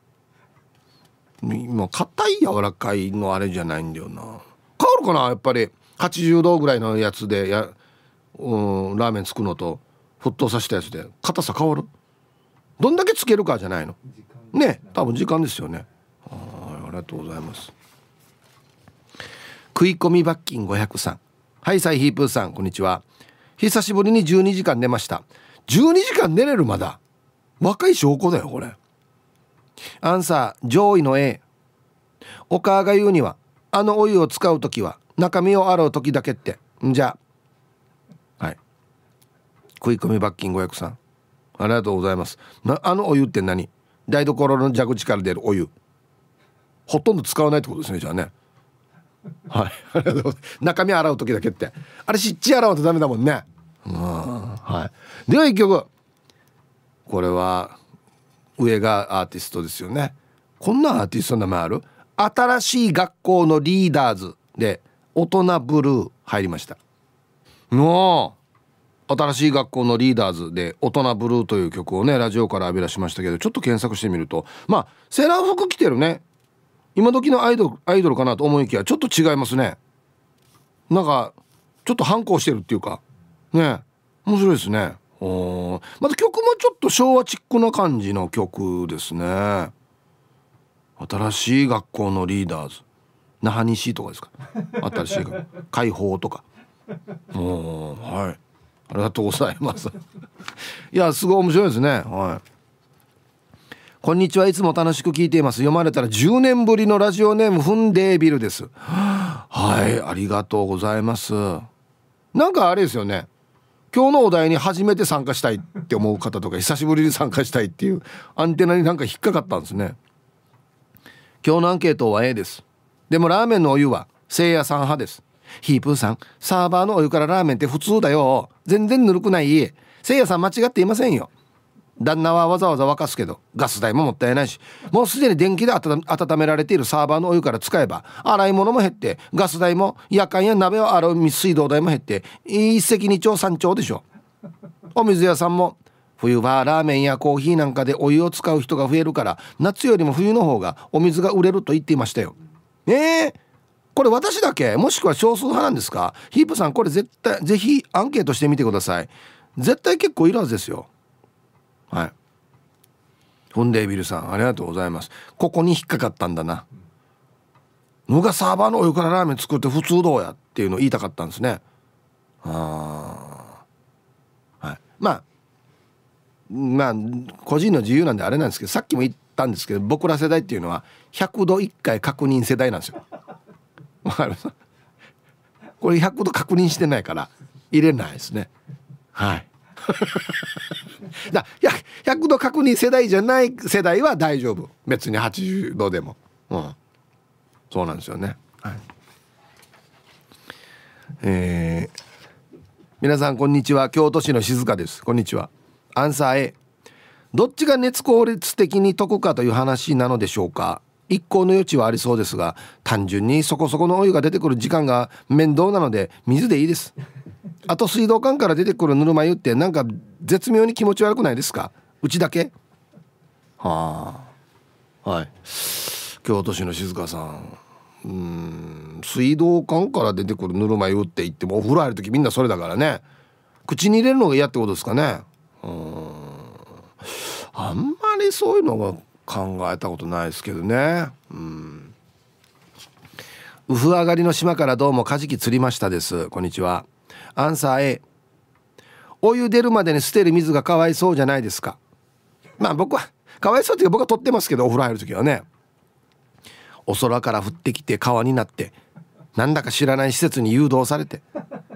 う硬い柔らかいのあれじゃないんだよな変わるかなやっぱり80度ぐらいのやつでや、うん、ラーメン作るのと沸騰させたやつで硬さ変わるどんだけつけるかじゃないのね多分時間ですよねはいありがとうございます食い込み罰金500さんはいサイヒープーさんこんにちは久しぶりに12時間寝ました12時間寝れるまだ若い証拠だよこれアンサー上位の A お母が言うにはあのお湯を使う時は中身を洗う時だけってんじゃはい食い込み罰金500さんありがとうございますなあのお湯って何台所の蛇口から出るお湯ほとんど使わないってことですねじゃあねはい中身洗う時だけってあれ湿地洗わとダメだもんねうんはいでは1曲これは上がアーティストですよねこんなアーティストの名前ある新しい学校のリーダーズで大人ブルー入りましたの新しい学校のリーダーズで大人ブルーという曲をねラジオから浴び出しましたけどちょっと検索してみるとまあセーラー服着てるね今時のアイドルアイドルかなと思いきやちょっと違いますねなんかちょっと反抗してるっていうかね面白いですねまず曲もちょっと昭和チックな感じの曲ですね新しい学校のリーダーズ那覇西とかですか新しい学校 解放とかうんはいありがとうございます いやすごい面白いですねはいこんにちはいつも楽しく聞いています読まれたら10年ぶりのラジオネームフンデービルですはいありがとうございますなんかあれですよね今日のお題に初めて参加したいって思う方とか久しぶりに参加したいっていうアンテナになんか引っかかったんですね今日のアンケートは A ですでもラーメンのお湯はせいやさん派ですヒープーさんサーバーのお湯からラーメンって普通だよ全然ぬるくないせいやさん間違っていませんよ旦那はわざわざ沸かすけどガス代ももったいないしもうすでに電気で温められているサーバーのお湯から使えば洗い物も減ってガス代も夜間や鍋を洗う水道代も減って一石二鳥三鳥でしょお水屋さんも冬はラーメンやコーヒーなんかでお湯を使う人が増えるから夏よりも冬の方がお水が売れると言っていましたよえー、これ私だけもしくは少数派なんですかヒープさんこれ絶対ぜひアンケートしてみてください絶対結構いるはずですよはいフンデービルさんありがとうございますここに引っかかったんだなのがサーバーのお湯からラーメン作って普通どうやっていうのを言いたかったんですねあはいまあまあ個人の自由なんであれなんですけどさっきも言ったんですけど僕ら世代っていうのは100度1回確認世代なんですよわかるこれ100度確認してないから入れないですねはい だ 100, 度確認世代じゃない世代は大丈夫別に80度でも、うん、そうなんですよね、はい、えー、皆さんこんにちは京都市の静香ですこんにちはアンサー A どっちが熱効率的に解くかという話なのでしょうか一向の余地はありそうですが単純にそこそこのお湯が出てくる時間が面倒なので水でいいです あと水道管から出てくるぬるま湯ってなんか絶妙に気持ち悪くないですかうちだけはあはい京都市の静香さんうん水道管から出てくるぬるま湯って言ってもお風呂入る時みんなそれだからね口に入れるのが嫌ってことですかねうんあんまりそういうのが考えたことないですけどねうんウフ上がりの島からどうもカジキ釣りましたですこんにちはアンサー A お湯出るまでに捨てる水がかわいそうじゃないですかまあ僕はかわいそうっていうか僕は取ってますけどお風呂入る時はねお空から降ってきて川になってなんだか知らない施設に誘導されて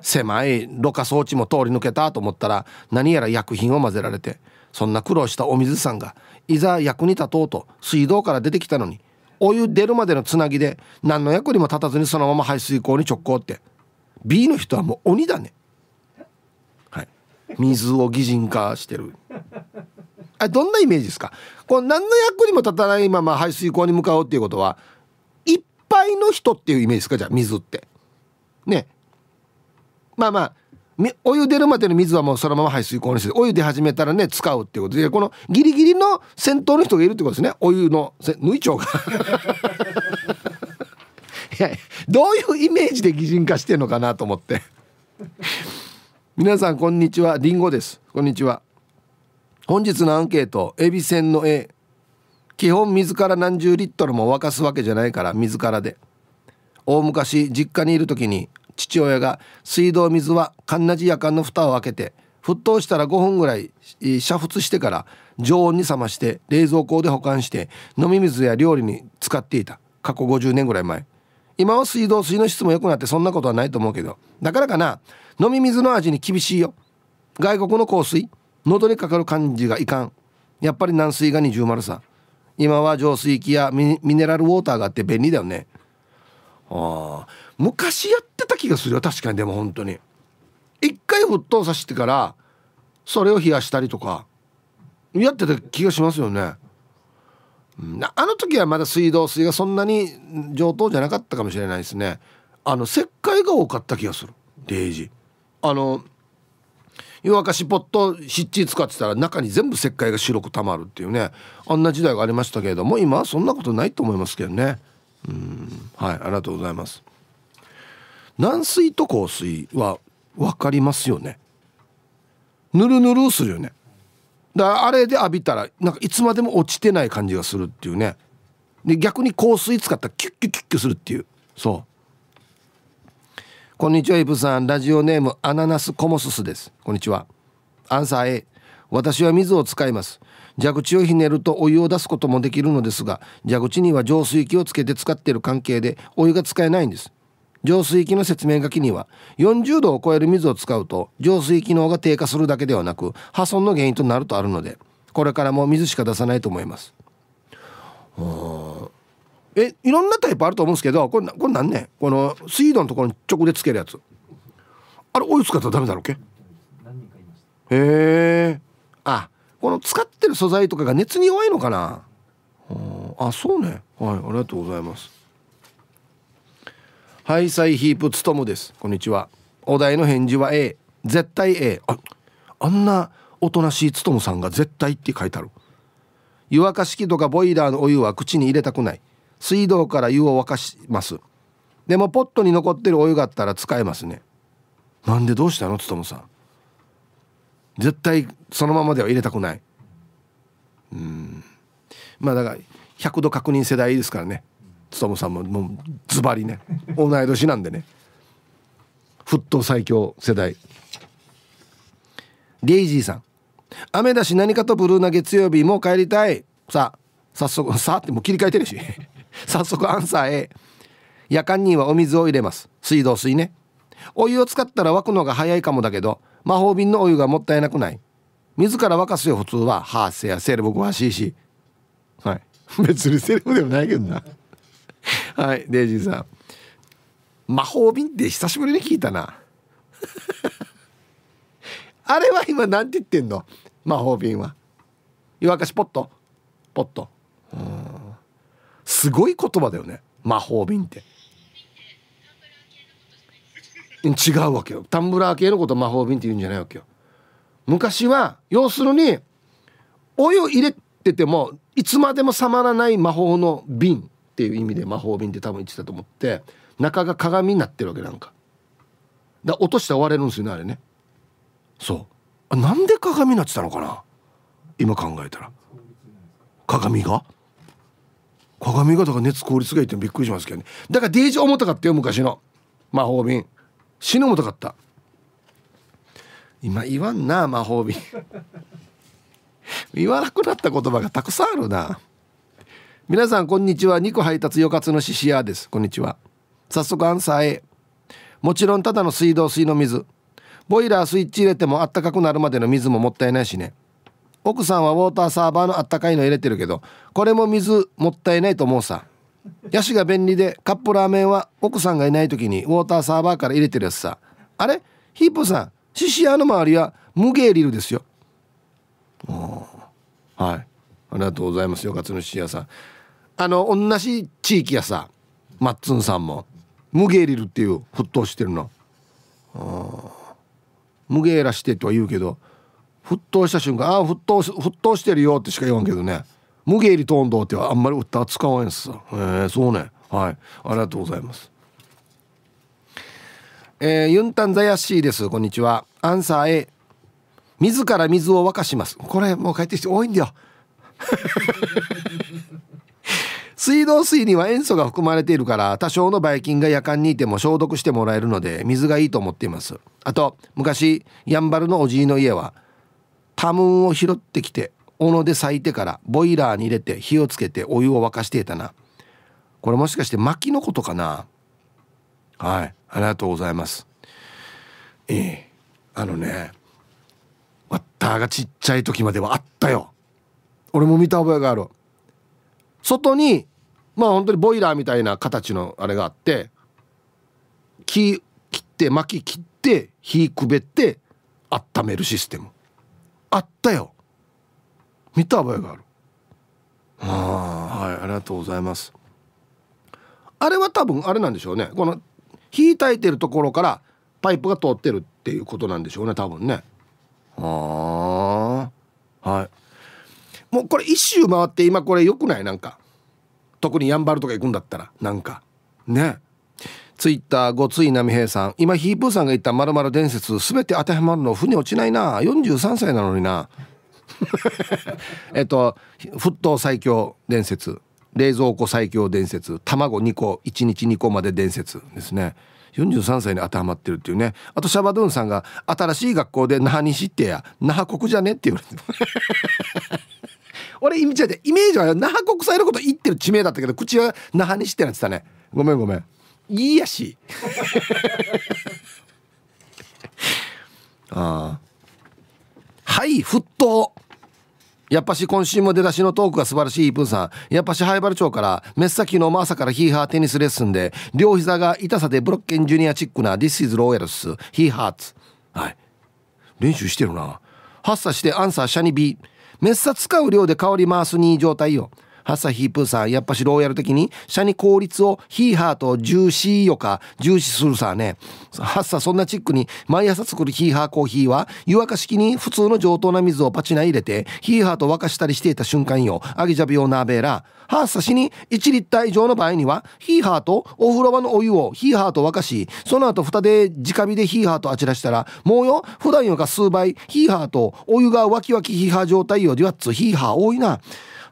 狭いろ過装置も通り抜けたと思ったら何やら薬品を混ぜられてそんな苦労したお水さんがいざ役に立とうと水道から出てきたのにお湯出るまでのつなぎで何の役にも立たずにそのまま排水溝に直行って B の人はもう鬼だねはい水を擬人化してるあどんなイメージですかこの何の役にも立たないまま排水溝に向かうっていうことはいっぱいの人っていうイメージですかじゃあ水ってねまあまあお湯出るまでの水はもうそのまま排水溝にしてお湯出始めたらね使うっていうことでこのギリギリの先頭の人がいるってことですねお湯の抜いちゃうかいやどういうイメージで擬人化してんのかなと思って 皆さんこんにちはりんごですこんにちは本日のアンケートえびせんの A 基本水から何十リットルも沸かすわけじゃないから水からで大昔実家にいる時に父親が水道水はかんなじやかんの蓋を開けて沸騰したら5分ぐらい煮沸してから常温に冷まして冷蔵庫で保管して飲み水や料理に使っていた過去50年ぐらい前今は水道水の質も良くなってそんなことはないと思うけどだからかな飲み水の味に厳しいよ外国の香水喉にかかる感じがいかんやっぱり軟水が二重丸さ今は浄水器やミネラルウォーターがあって便利だよねあ昔やってた気がするよ確かにでも本当に一回沸騰させてからそれを冷やしたりとかやってた気がしますよねあの時はまだ水道水がそんなに上等じゃなかったかもしれないですねあの石灰が多かった気がする0時あの湯沸かしポット湿地使ってたら中に全部石灰が白くたまるっていうねあんな時代がありましたけれども今はそんなことないと思いますけどねうんはいありがとうございます軟水と硬水は分かりますよねぬるぬるするよねだあれで浴びたらなんかいつまでも落ちてない感じがするっていうねで逆に香水使ったらキュッキュッキュッキュするっていうそうこんにちはイブさんラジオネームアナナスコモススですこんにちはアンサー A 私は水を使います蛇口をひねるとお湯を出すこともできるのですが蛇口には浄水器をつけて使っている関係でお湯が使えないんです浄水器の説明書きには40度を超える水を使うと浄水機能が低下するだけではなく破損の原因となるとあるのでこれからも水しか出さないと思いますえいろんなタイプあると思うんですけどこれこれ何ねこの水道のところに直でつけるやつあれお湯使ったらダメだろうけへえあこの使ってる素材とかが熱に弱いのかなあそうねはいありがとうございますハイサイヒープツトムですこんにちはお題の返事は A 絶対 A ああんなおとなしいツトムさんが絶対って書いてある湯沸かし器とかボイラーのお湯は口に入れたくない水道から湯を沸かしますでもポットに残ってるお湯があったら使えますねなんでどうしたのつともさん絶対そのままでは入れたくないうんまあだから100度確認世代ですからね勉さんももうズバリね同い年なんでね沸騰最強世代デイジーさん雨だし何かとブルーな月曜日もう帰りたいさあ早速 さあってもう切り替えてるし 早速アンサー A 夜間にはお水を入れます水道水ねお湯を使ったら沸くのが早いかもだけど魔法瓶のお湯がもったいなくない自ら沸かすよ普通ははーせやセレブ詳しいしはい 別にセレブでもないけどなはいデイジーさん魔法瓶って久しぶりに聞いたな あれは今なんて言ってんの魔法瓶は湯沸かしポットポットすごい言葉だよね魔法瓶って違うわけよタンブラー系のこと魔法瓶って言うんじゃないわけよ昔は要するにお湯入れててもいつまでも冷まらない魔法の瓶っていう意味で魔法瓶って多分言ってたと思って中が鏡になってるわけなんかだ落としたら割れるんですよねあれねそうなんで鏡になってたのかな今考えたら鏡が鏡がだから熱効率がいいってびっくりしますけどねだからデージ重たかったよ昔の魔法瓶死ぬ重たかった今言わんな魔法瓶 言わなくなった言葉がたくさんあるな皆さんこんにちは肉配達よかつのししやですこんにちは早速アンサー A もちろんただの水道水の水ボイラースイッチ入れてもあったかくなるまでの水ももったいないしね奥さんはウォーターサーバーのあったかいの入れてるけどこれも水もったいないと思うさヤシが便利でカップラーメンは奥さんがいない時にウォーターサーバーから入れてるやつさあれヒップさんシシアの周りは無芸リルですよはいありがとうございますよかつのシシアさんあの同じ地域やさマッツンさんも無芸リルっていう沸騰してるの無芸らしてとは言うけど沸騰した瞬間「ああ沸騰沸騰してるよ」ってしか言わんけどね無芸リトンドってはあんまり歌は使わんやつさえー、そうねはいありがとうございますえー、ユンタンザヤッシーですこんにちはアンサー A 自ら水を沸かしますこれもう帰ってきて多いんだよ水道水には塩素が含まれているから多少のばい菌が夜間にいても消毒してもらえるので水がいいと思っていますあと昔やんばるのおじいの家はタムーンを拾ってきて斧で裂いてからボイラーに入れて火をつけてお湯を沸かしていたなこれもしかして薪のことかなはいありがとうございますええあのねワッターがちっちゃい時まではあったよ俺も見た覚えがある外にまあ本当にボイラーみたいな形のあれがあって木切って薪切って火くべって温めるシステムあったよ見た覚えがあるああはいありがとうございますあれは多分あれなんでしょうねこの火焚いてるところからパイプが通ってるっていうことなんでしょうね多分ねああはいもうこれ一周回って今これ良くないなんか特にやんばるとか行くんだったらなんかねツイッターごついなみへいさん今ヒープーさんが言ったまるまる伝説全て当てはまるの船落ちないな43歳なのにな えっと沸騰最強伝説冷蔵庫最強伝説卵2個1日2個まで伝説ですね43歳に当てはまってるっていうねあとシャバドゥンさんが「新しい学校で那覇に知ってや那覇国じゃね」って言われて俺イメージイメージは那覇国際のこと言ってる地名だったけど口は那覇にしてなってたねごめんごめんいいやし ああはい沸騰やっぱし今週も出だしのトークが素晴らしいイプンさん。やっぱし灰原バル町から、メッサキのマーサからヒーハーテニスレッスンで、両膝が痛さでブロッケンジュニアチックな This is Royal ス、ヒーハーツ。はい。練習してるな。発作してアンサーシャニビー。めっさ使う量で香り回すに状態よハサヒープーさん、やっぱしローヤル的に、社に効率をヒーハーとジューシーよか、重視するさね。ハッサ、そんなチックに、毎朝作るヒーハーコーヒーは、湯沸かし器に普通の上等な水をパチナ入れて、ヒーハーと沸かしたりしていた瞬間よ、アギジャビオナーベーラ、ハッサしに1リッター以上の場合には、ヒーハーとお風呂場のお湯をヒーハーと沸かし、その後蓋で直火でヒーハーとあちらしたら、もうよ、普段よか数倍、ヒーハーとお湯がわきわきヒーハー状態よりはツヒーハー多いな。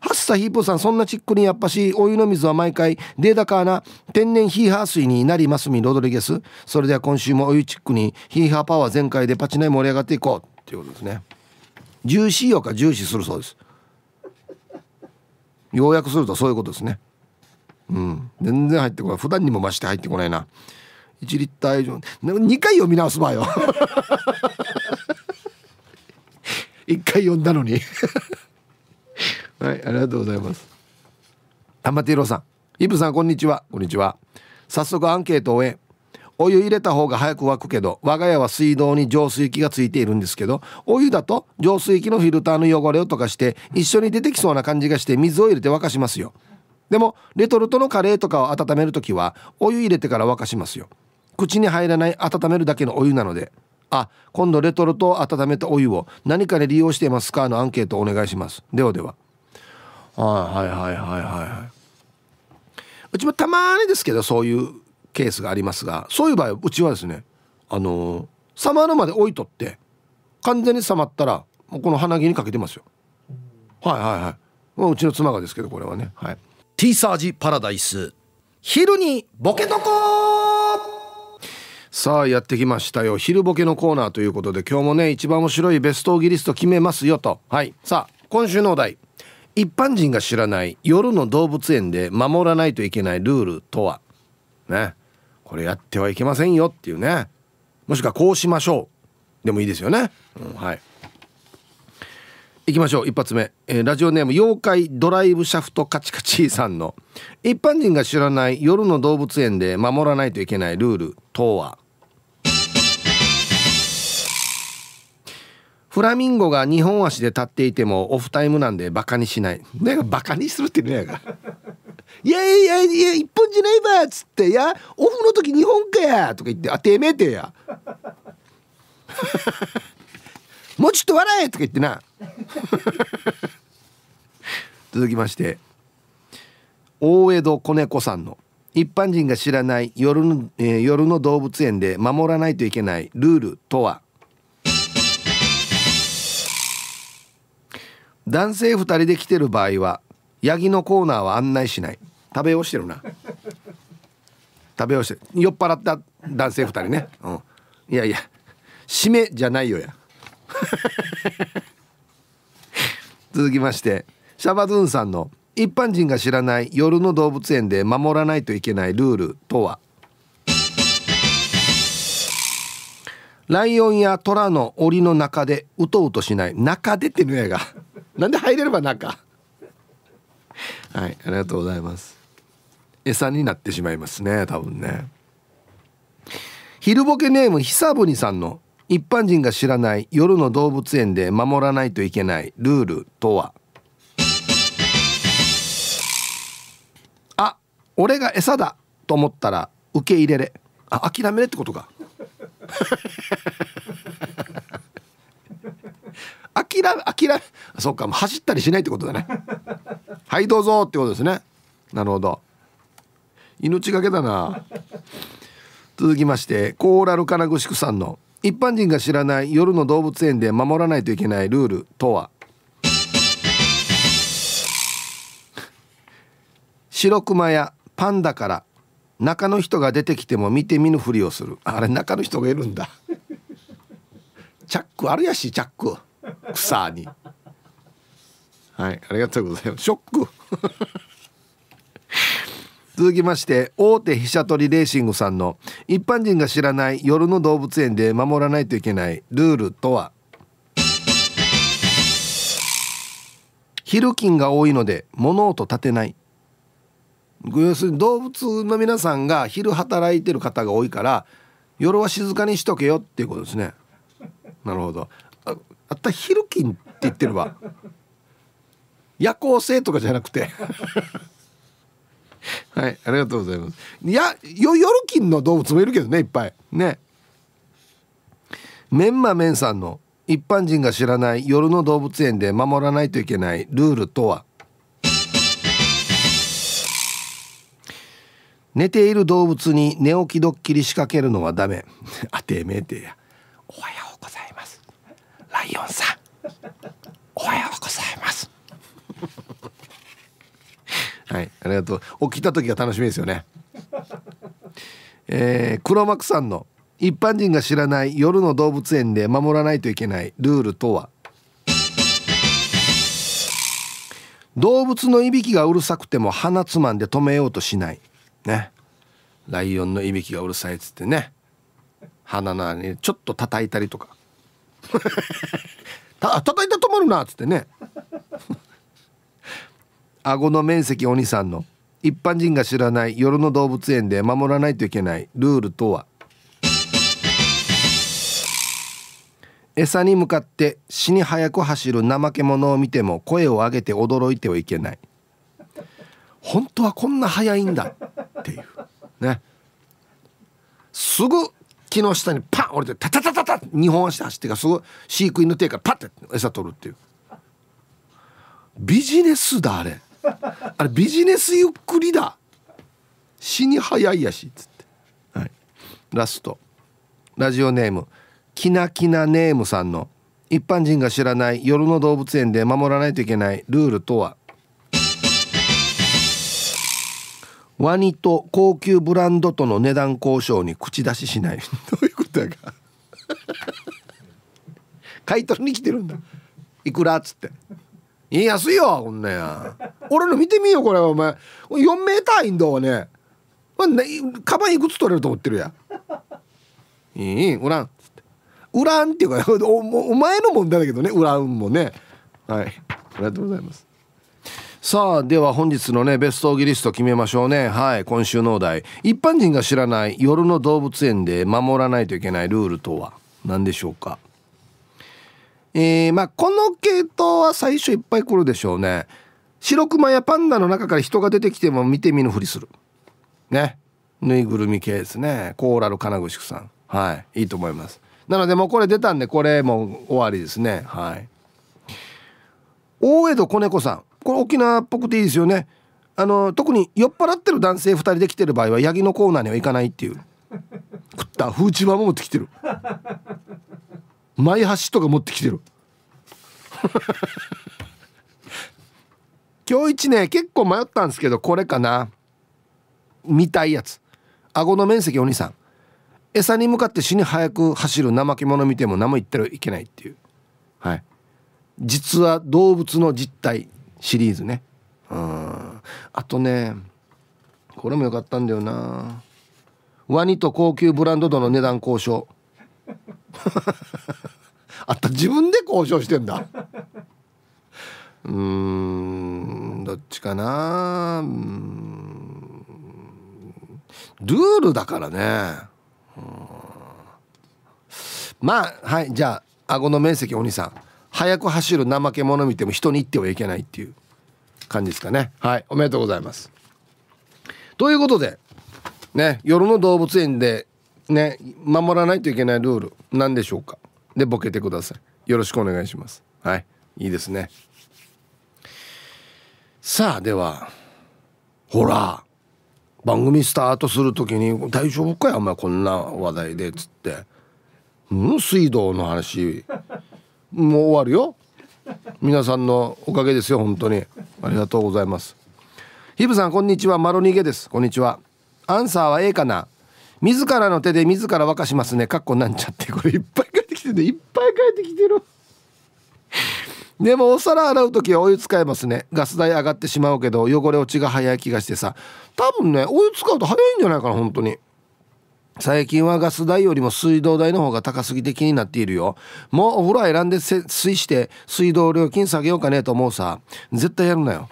はっさヒープさんそんなちっクりやっぱしお湯の水は毎回データカーな天然ヒーハー水になりますみロドリゲスそれでは今週もお湯チックにヒーハーパワー全開でパチナイ盛り上がっていこうっていうことですねジューシーよか重視するそうですようやくするとそういうことですねうん全然入ってこない普段にも増して入ってこないな1リッター以上2回読み直すわよ1 回読んだのにはいありがとうございます玉手郎さんイブさんこんにちはこんにちは早速アンケートを終えお湯入れた方が早く沸くけど我が家は水道に浄水器がついているんですけどお湯だと浄水器のフィルターの汚れを溶かして一緒に出てきそうな感じがして水を入れて沸かしますよでもレトルトのカレーとかを温める時はお湯入れてから沸かしますよ口に入らない温めるだけのお湯なのであ今度レトルトを温めたお湯を何かで利用していますかのアンケートをお願いしますではでははいはいはいはいはいうちもたまにですけどそういうケースがありますがそういう場合うちはですねあのー、冷まるまで置いとって完全に冷まったらもうこの鼻毛にかけてますよはいはいはいもううちの妻がですけどこれはねはいティーサージパラダイス昼にボケとこさあやってきましたよ昼ボケのコーナーということで今日もね一番面白いベストギリスト決めますよとはいさあ今週のお題一般人が知らない夜の動物園で守らないといけないルールとはねこれやってはいけませんよっていうねもしくはこうしましょうでもいいですよね、うん、はいいきましょう一発目、えー、ラジオネーム妖怪ドライブシャフトカチカチさんの一般人が知らない夜の動物園で守らないといけないルールとはフラミンゴが日本足で立っていてもオフタイムなんでバカにしない。ねバカにするってねえやから。いやいやいや、一本じゃないばっつって、いや、オフの時日本かやとか言って、あ、てめえてや。もうちょっと笑えとか言ってな。続きまして、大江戸子猫さんの。一般人が知らない夜の,、えー、夜の動物園で守らないといけないルールとは男性2人で来てる場合はヤギのコーナーは案内しない食べようしてるな食べようして酔っ払った男性2人ね、うん、いやいや締めじゃないよや 続きましてシャバズーンさんの一般人が知らない夜の動物園で守らないといけないルールとはライオンやトラの檻の中でうとうとしない中でってのやがなんで入れれば中はいありがとうございます餌になってしまいますね多分ね昼ボケネーム久ぶにさんの一般人が知らない夜の動物園で守らないといけないルールとはあ俺が餌だと思ったら受け入れれあ諦めれってことか諦め諦めそっかもう走ったりしないってことだね はいどうぞってことですねなるほど命がけだな続きましてコーラル金シクさんの一般人が知らない夜の動物園で守らないといけないルールとは白マやパンダから中の人が出てきても見て見ぬふりをするあれ中の人がいるんだチャックあるやしチャック草にはいありがとうございますショック 続きまして大手飛車取りレーシングさんの一般人が知らない夜の動物園で守らないといけないルールとは昼金が多いので物音立てない要するに動物の皆さんが昼働いてる方が多いから夜は静かにしとけよっていうことですねなるほどあったヒルキンって言ってるわ夜行性とかじゃなくて はいありがとうございますいやよ夜勤の動物もいるけどねいっぱいねメンマメンさんの一般人が知らない夜の動物園で守らないといけないルールとは寝ている動物に寝起きドッキリ仕掛けるのはダメ あてめえてやおはようライオンさんおはようございます はいありがとう起きた時が楽しみですよねえー、黒幕さんの一般人が知らない夜の動物園で守らないといけないルールとは動物のいびきがうるさくても鼻つまんで止めようとしないねライオンのいびきがうるさいっつってね鼻の穴にちょっと叩いたりとかた 叩いた止まるなっつってね顎の面積お兄さんの一般人が知らない夜の動物園で守らないといけないルールとは餌に向かって死に早く走る怠け者を見ても声を上げて驚いてはいけない本当はこんな早いんだっていうねすぐ木の下にパン降りてタタタタタ2本足で走ってか、すごい飼育員の手からパッて餌取るっていうビジネスだあれあれビジネスゆっくりだ死に早いやしっつって、はい、ラストラジオネームきなきなネームさんの一般人が知らない夜の動物園で守らないといけないルールとはワニと高級ブランドとの値段交渉に口出ししない どういうことやか買い取りに来てるんだいくらっつっていや安いよこんなや俺の見てみよこれお前4メーターインドはね、まあ、ねカバンいくつ取れると思ってるやいいおらん」っつってウランっていうかおお前の問題だけどねウラんもねはいありがとうございますさあでは本日のねベストギリスト決めましょうねはい今週のお題一般人が知らない夜の動物園で守らないといけないルールとは何でしょうかえー、まあこの系統は最初いっぱい来るでしょうね白クマやパンダの中から人が出てきても見て見ぬふりするねぬいぐるみ系ですねコーラル金具さんはいいいと思いますなのでもうこれ出たんでこれも終わりですねはい大江戸子猫さんこれ沖縄っぽくていいですよねあの特に酔っ払ってる男性2人で来てる場合はヤギのコーナーには行かないっていう食った風ちばも持ってきてる前橋とか持ってきてる 今日一ね結構迷ったんですけどこれかな見たいやつ顎の面積お兄さん餌に向かって死に早く走る怠け者見ても何も言ってはいけないっていうはい実は動物の実態シリーズねうんあとねこれも良かったんだよなワニと高級ブランドとの値段交渉 あった自分で交渉してんだうーんどっちかなうんルールだからねまあはいじゃあ顎の面積お兄さん早く走る怠け者見ても人に言ってはいけないっていう感じですかねはいおめでとうございますということでね夜の動物園でね守らないといけないルール何でしょうかでボケてくださいよろしくお願いしますはいいいですねさあではほら番組スタートする時に「大丈夫かよお前こんな話題で」っつって「ん水道の話もう終わるよ皆さんのおかげですよ本当にありがとうございますヒブさんこんにちはマロニゲですこんにちはアンサーは A かな自らの手で自ら沸かしますねかっこなんちゃってこれいっぱい帰ってきてるねいっぱい帰ってきてるでもお皿洗う時はお湯使いますねガス代上がってしまうけど汚れ落ちが早い気がしてさ多分ねお湯使うと早いんじゃないかな本当に最近はガス代よりも水道代の方が高すぎて気になっているよ。もうお風呂選んで節水して水道料金下げようかねと思うさ。絶対やるなよ。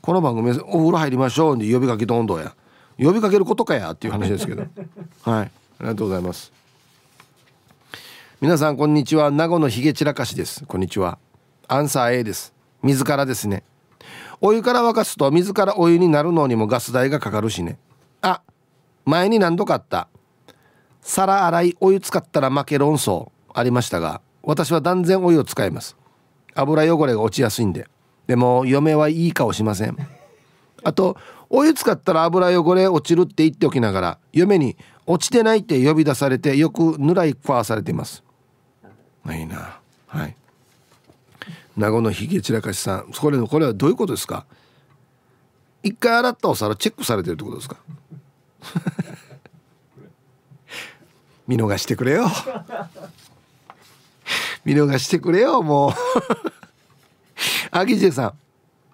この番組お風呂入りましょうに呼びかけと温度や。呼びかけることかやっていう話ですけど。はい。ありがとうございます。皆さんこんにちは。名護のひげ散らかしです。こんにちは。アンサー A です。水からですね。お湯から沸かすと水からお湯になるのにもガス代がかかるしね。あ、前に何度かあった。皿洗いお湯使ったら負け論争ありましたが私は断然お湯を使います油汚れが落ちやすいんででも嫁はいい顔しませんあとお湯使ったら油汚れ落ちるって言っておきながら嫁に「落ちてない」って呼び出されてよくぬらいファーされていますいいなはい名護のひげ散らかしさんこれこれはどういうことですか一回洗ったお皿チェックされてるってことですか見逃してくれよ見逃してくれよもうアギジェさ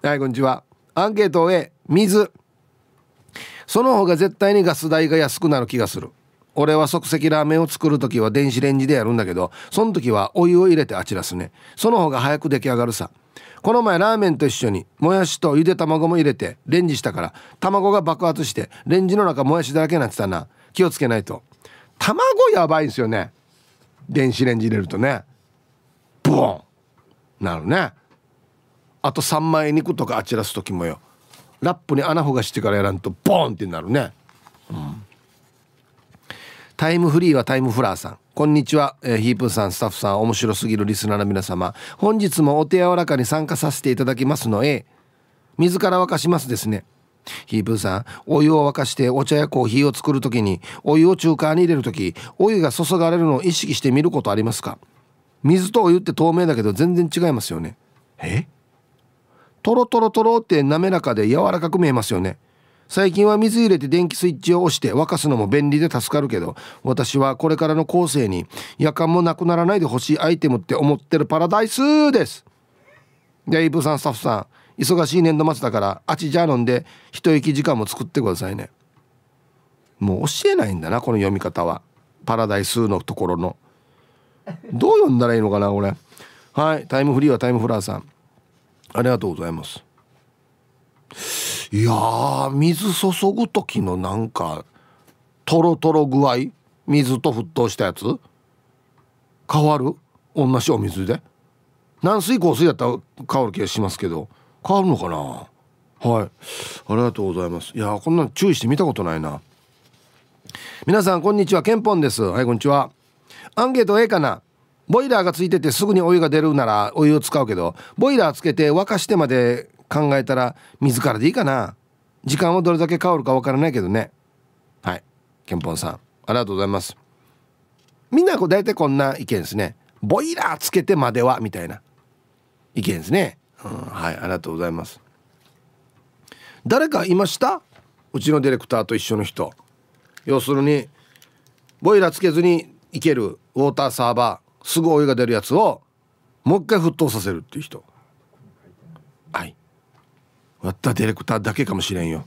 んはいこんにちはアンケートを A 水その方が絶対にガス代が安くなる気がする俺は即席ラーメンを作る時は電子レンジでやるんだけどその時はお湯を入れてあちらすねその方が早く出来上がるさこの前ラーメンと一緒にもやしとゆで卵も入れてレンジしたから卵が爆発してレンジの中もやしだらけになってたな気をつけないと卵やばいんですよね電子レンジ入れるとねボンなるねあと3枚肉とかあちらす時もよラップに穴ほがしてからやらんとボンってなるね、うん、タイムフリーはタイムフラーさんこんにちは、えー、ヒープさんスタッフさん面白すぎるリスナーの皆様本日もお手柔らかに参加させていただきますのえ水から沸かしますですねヒープーさんお湯を沸かしてお茶やコーヒーを作る時にお湯を中華に入れる時お湯が注がれるのを意識してみることありますか水とお湯って透明だけど全然違いますよねえトロトロトロって滑らかで柔らかく見えますよね最近は水入れて電気スイッチを押して沸かすのも便利で助かるけど私はこれからの後世に夜間もなくならないでほしいアイテムって思ってるパラダイスですでイブさんスタッフさん忙しい年度末だからあちじゃあ飲んで一息時間も作ってくださいねもう教えないんだなこの読み方はパラダイスのところのどう読んだらいいのかなこれはいタイムフリーはタイムフラーさんありがとうございますいや水注ぐ時のなんかトロトロ具合水と沸騰したやつ変わる同じお水で軟水硬水だったら変わる気がしますけど変わるのかなはいありがとうございますいやこんなの注意して見たことないな皆さんこんにちはケンポンですはいこんにちはアンケート A かなボイラーがついててすぐにお湯が出るならお湯を使うけどボイラーつけて沸かしてまで考えたら自らでいいかな時間はどれだけ変わるかわからないけどねはいケンポンさんありがとうございますみんなこう大体こんな意見ですねボイラーつけてまではみたいな意見ですねうん、はいありがとうございます誰かいましたうちのディレクターと一緒の人要するにボイラーつけずにいけるウォーターサーバーすぐお湯が出るやつをもう一回沸騰させるっていう人はいやったディレクターだけかもしれんよ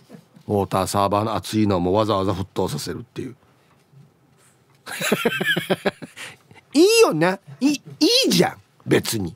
ウォーターサーバーの熱いのもわざわざ沸騰させるっていう いいよねいいいじゃん別に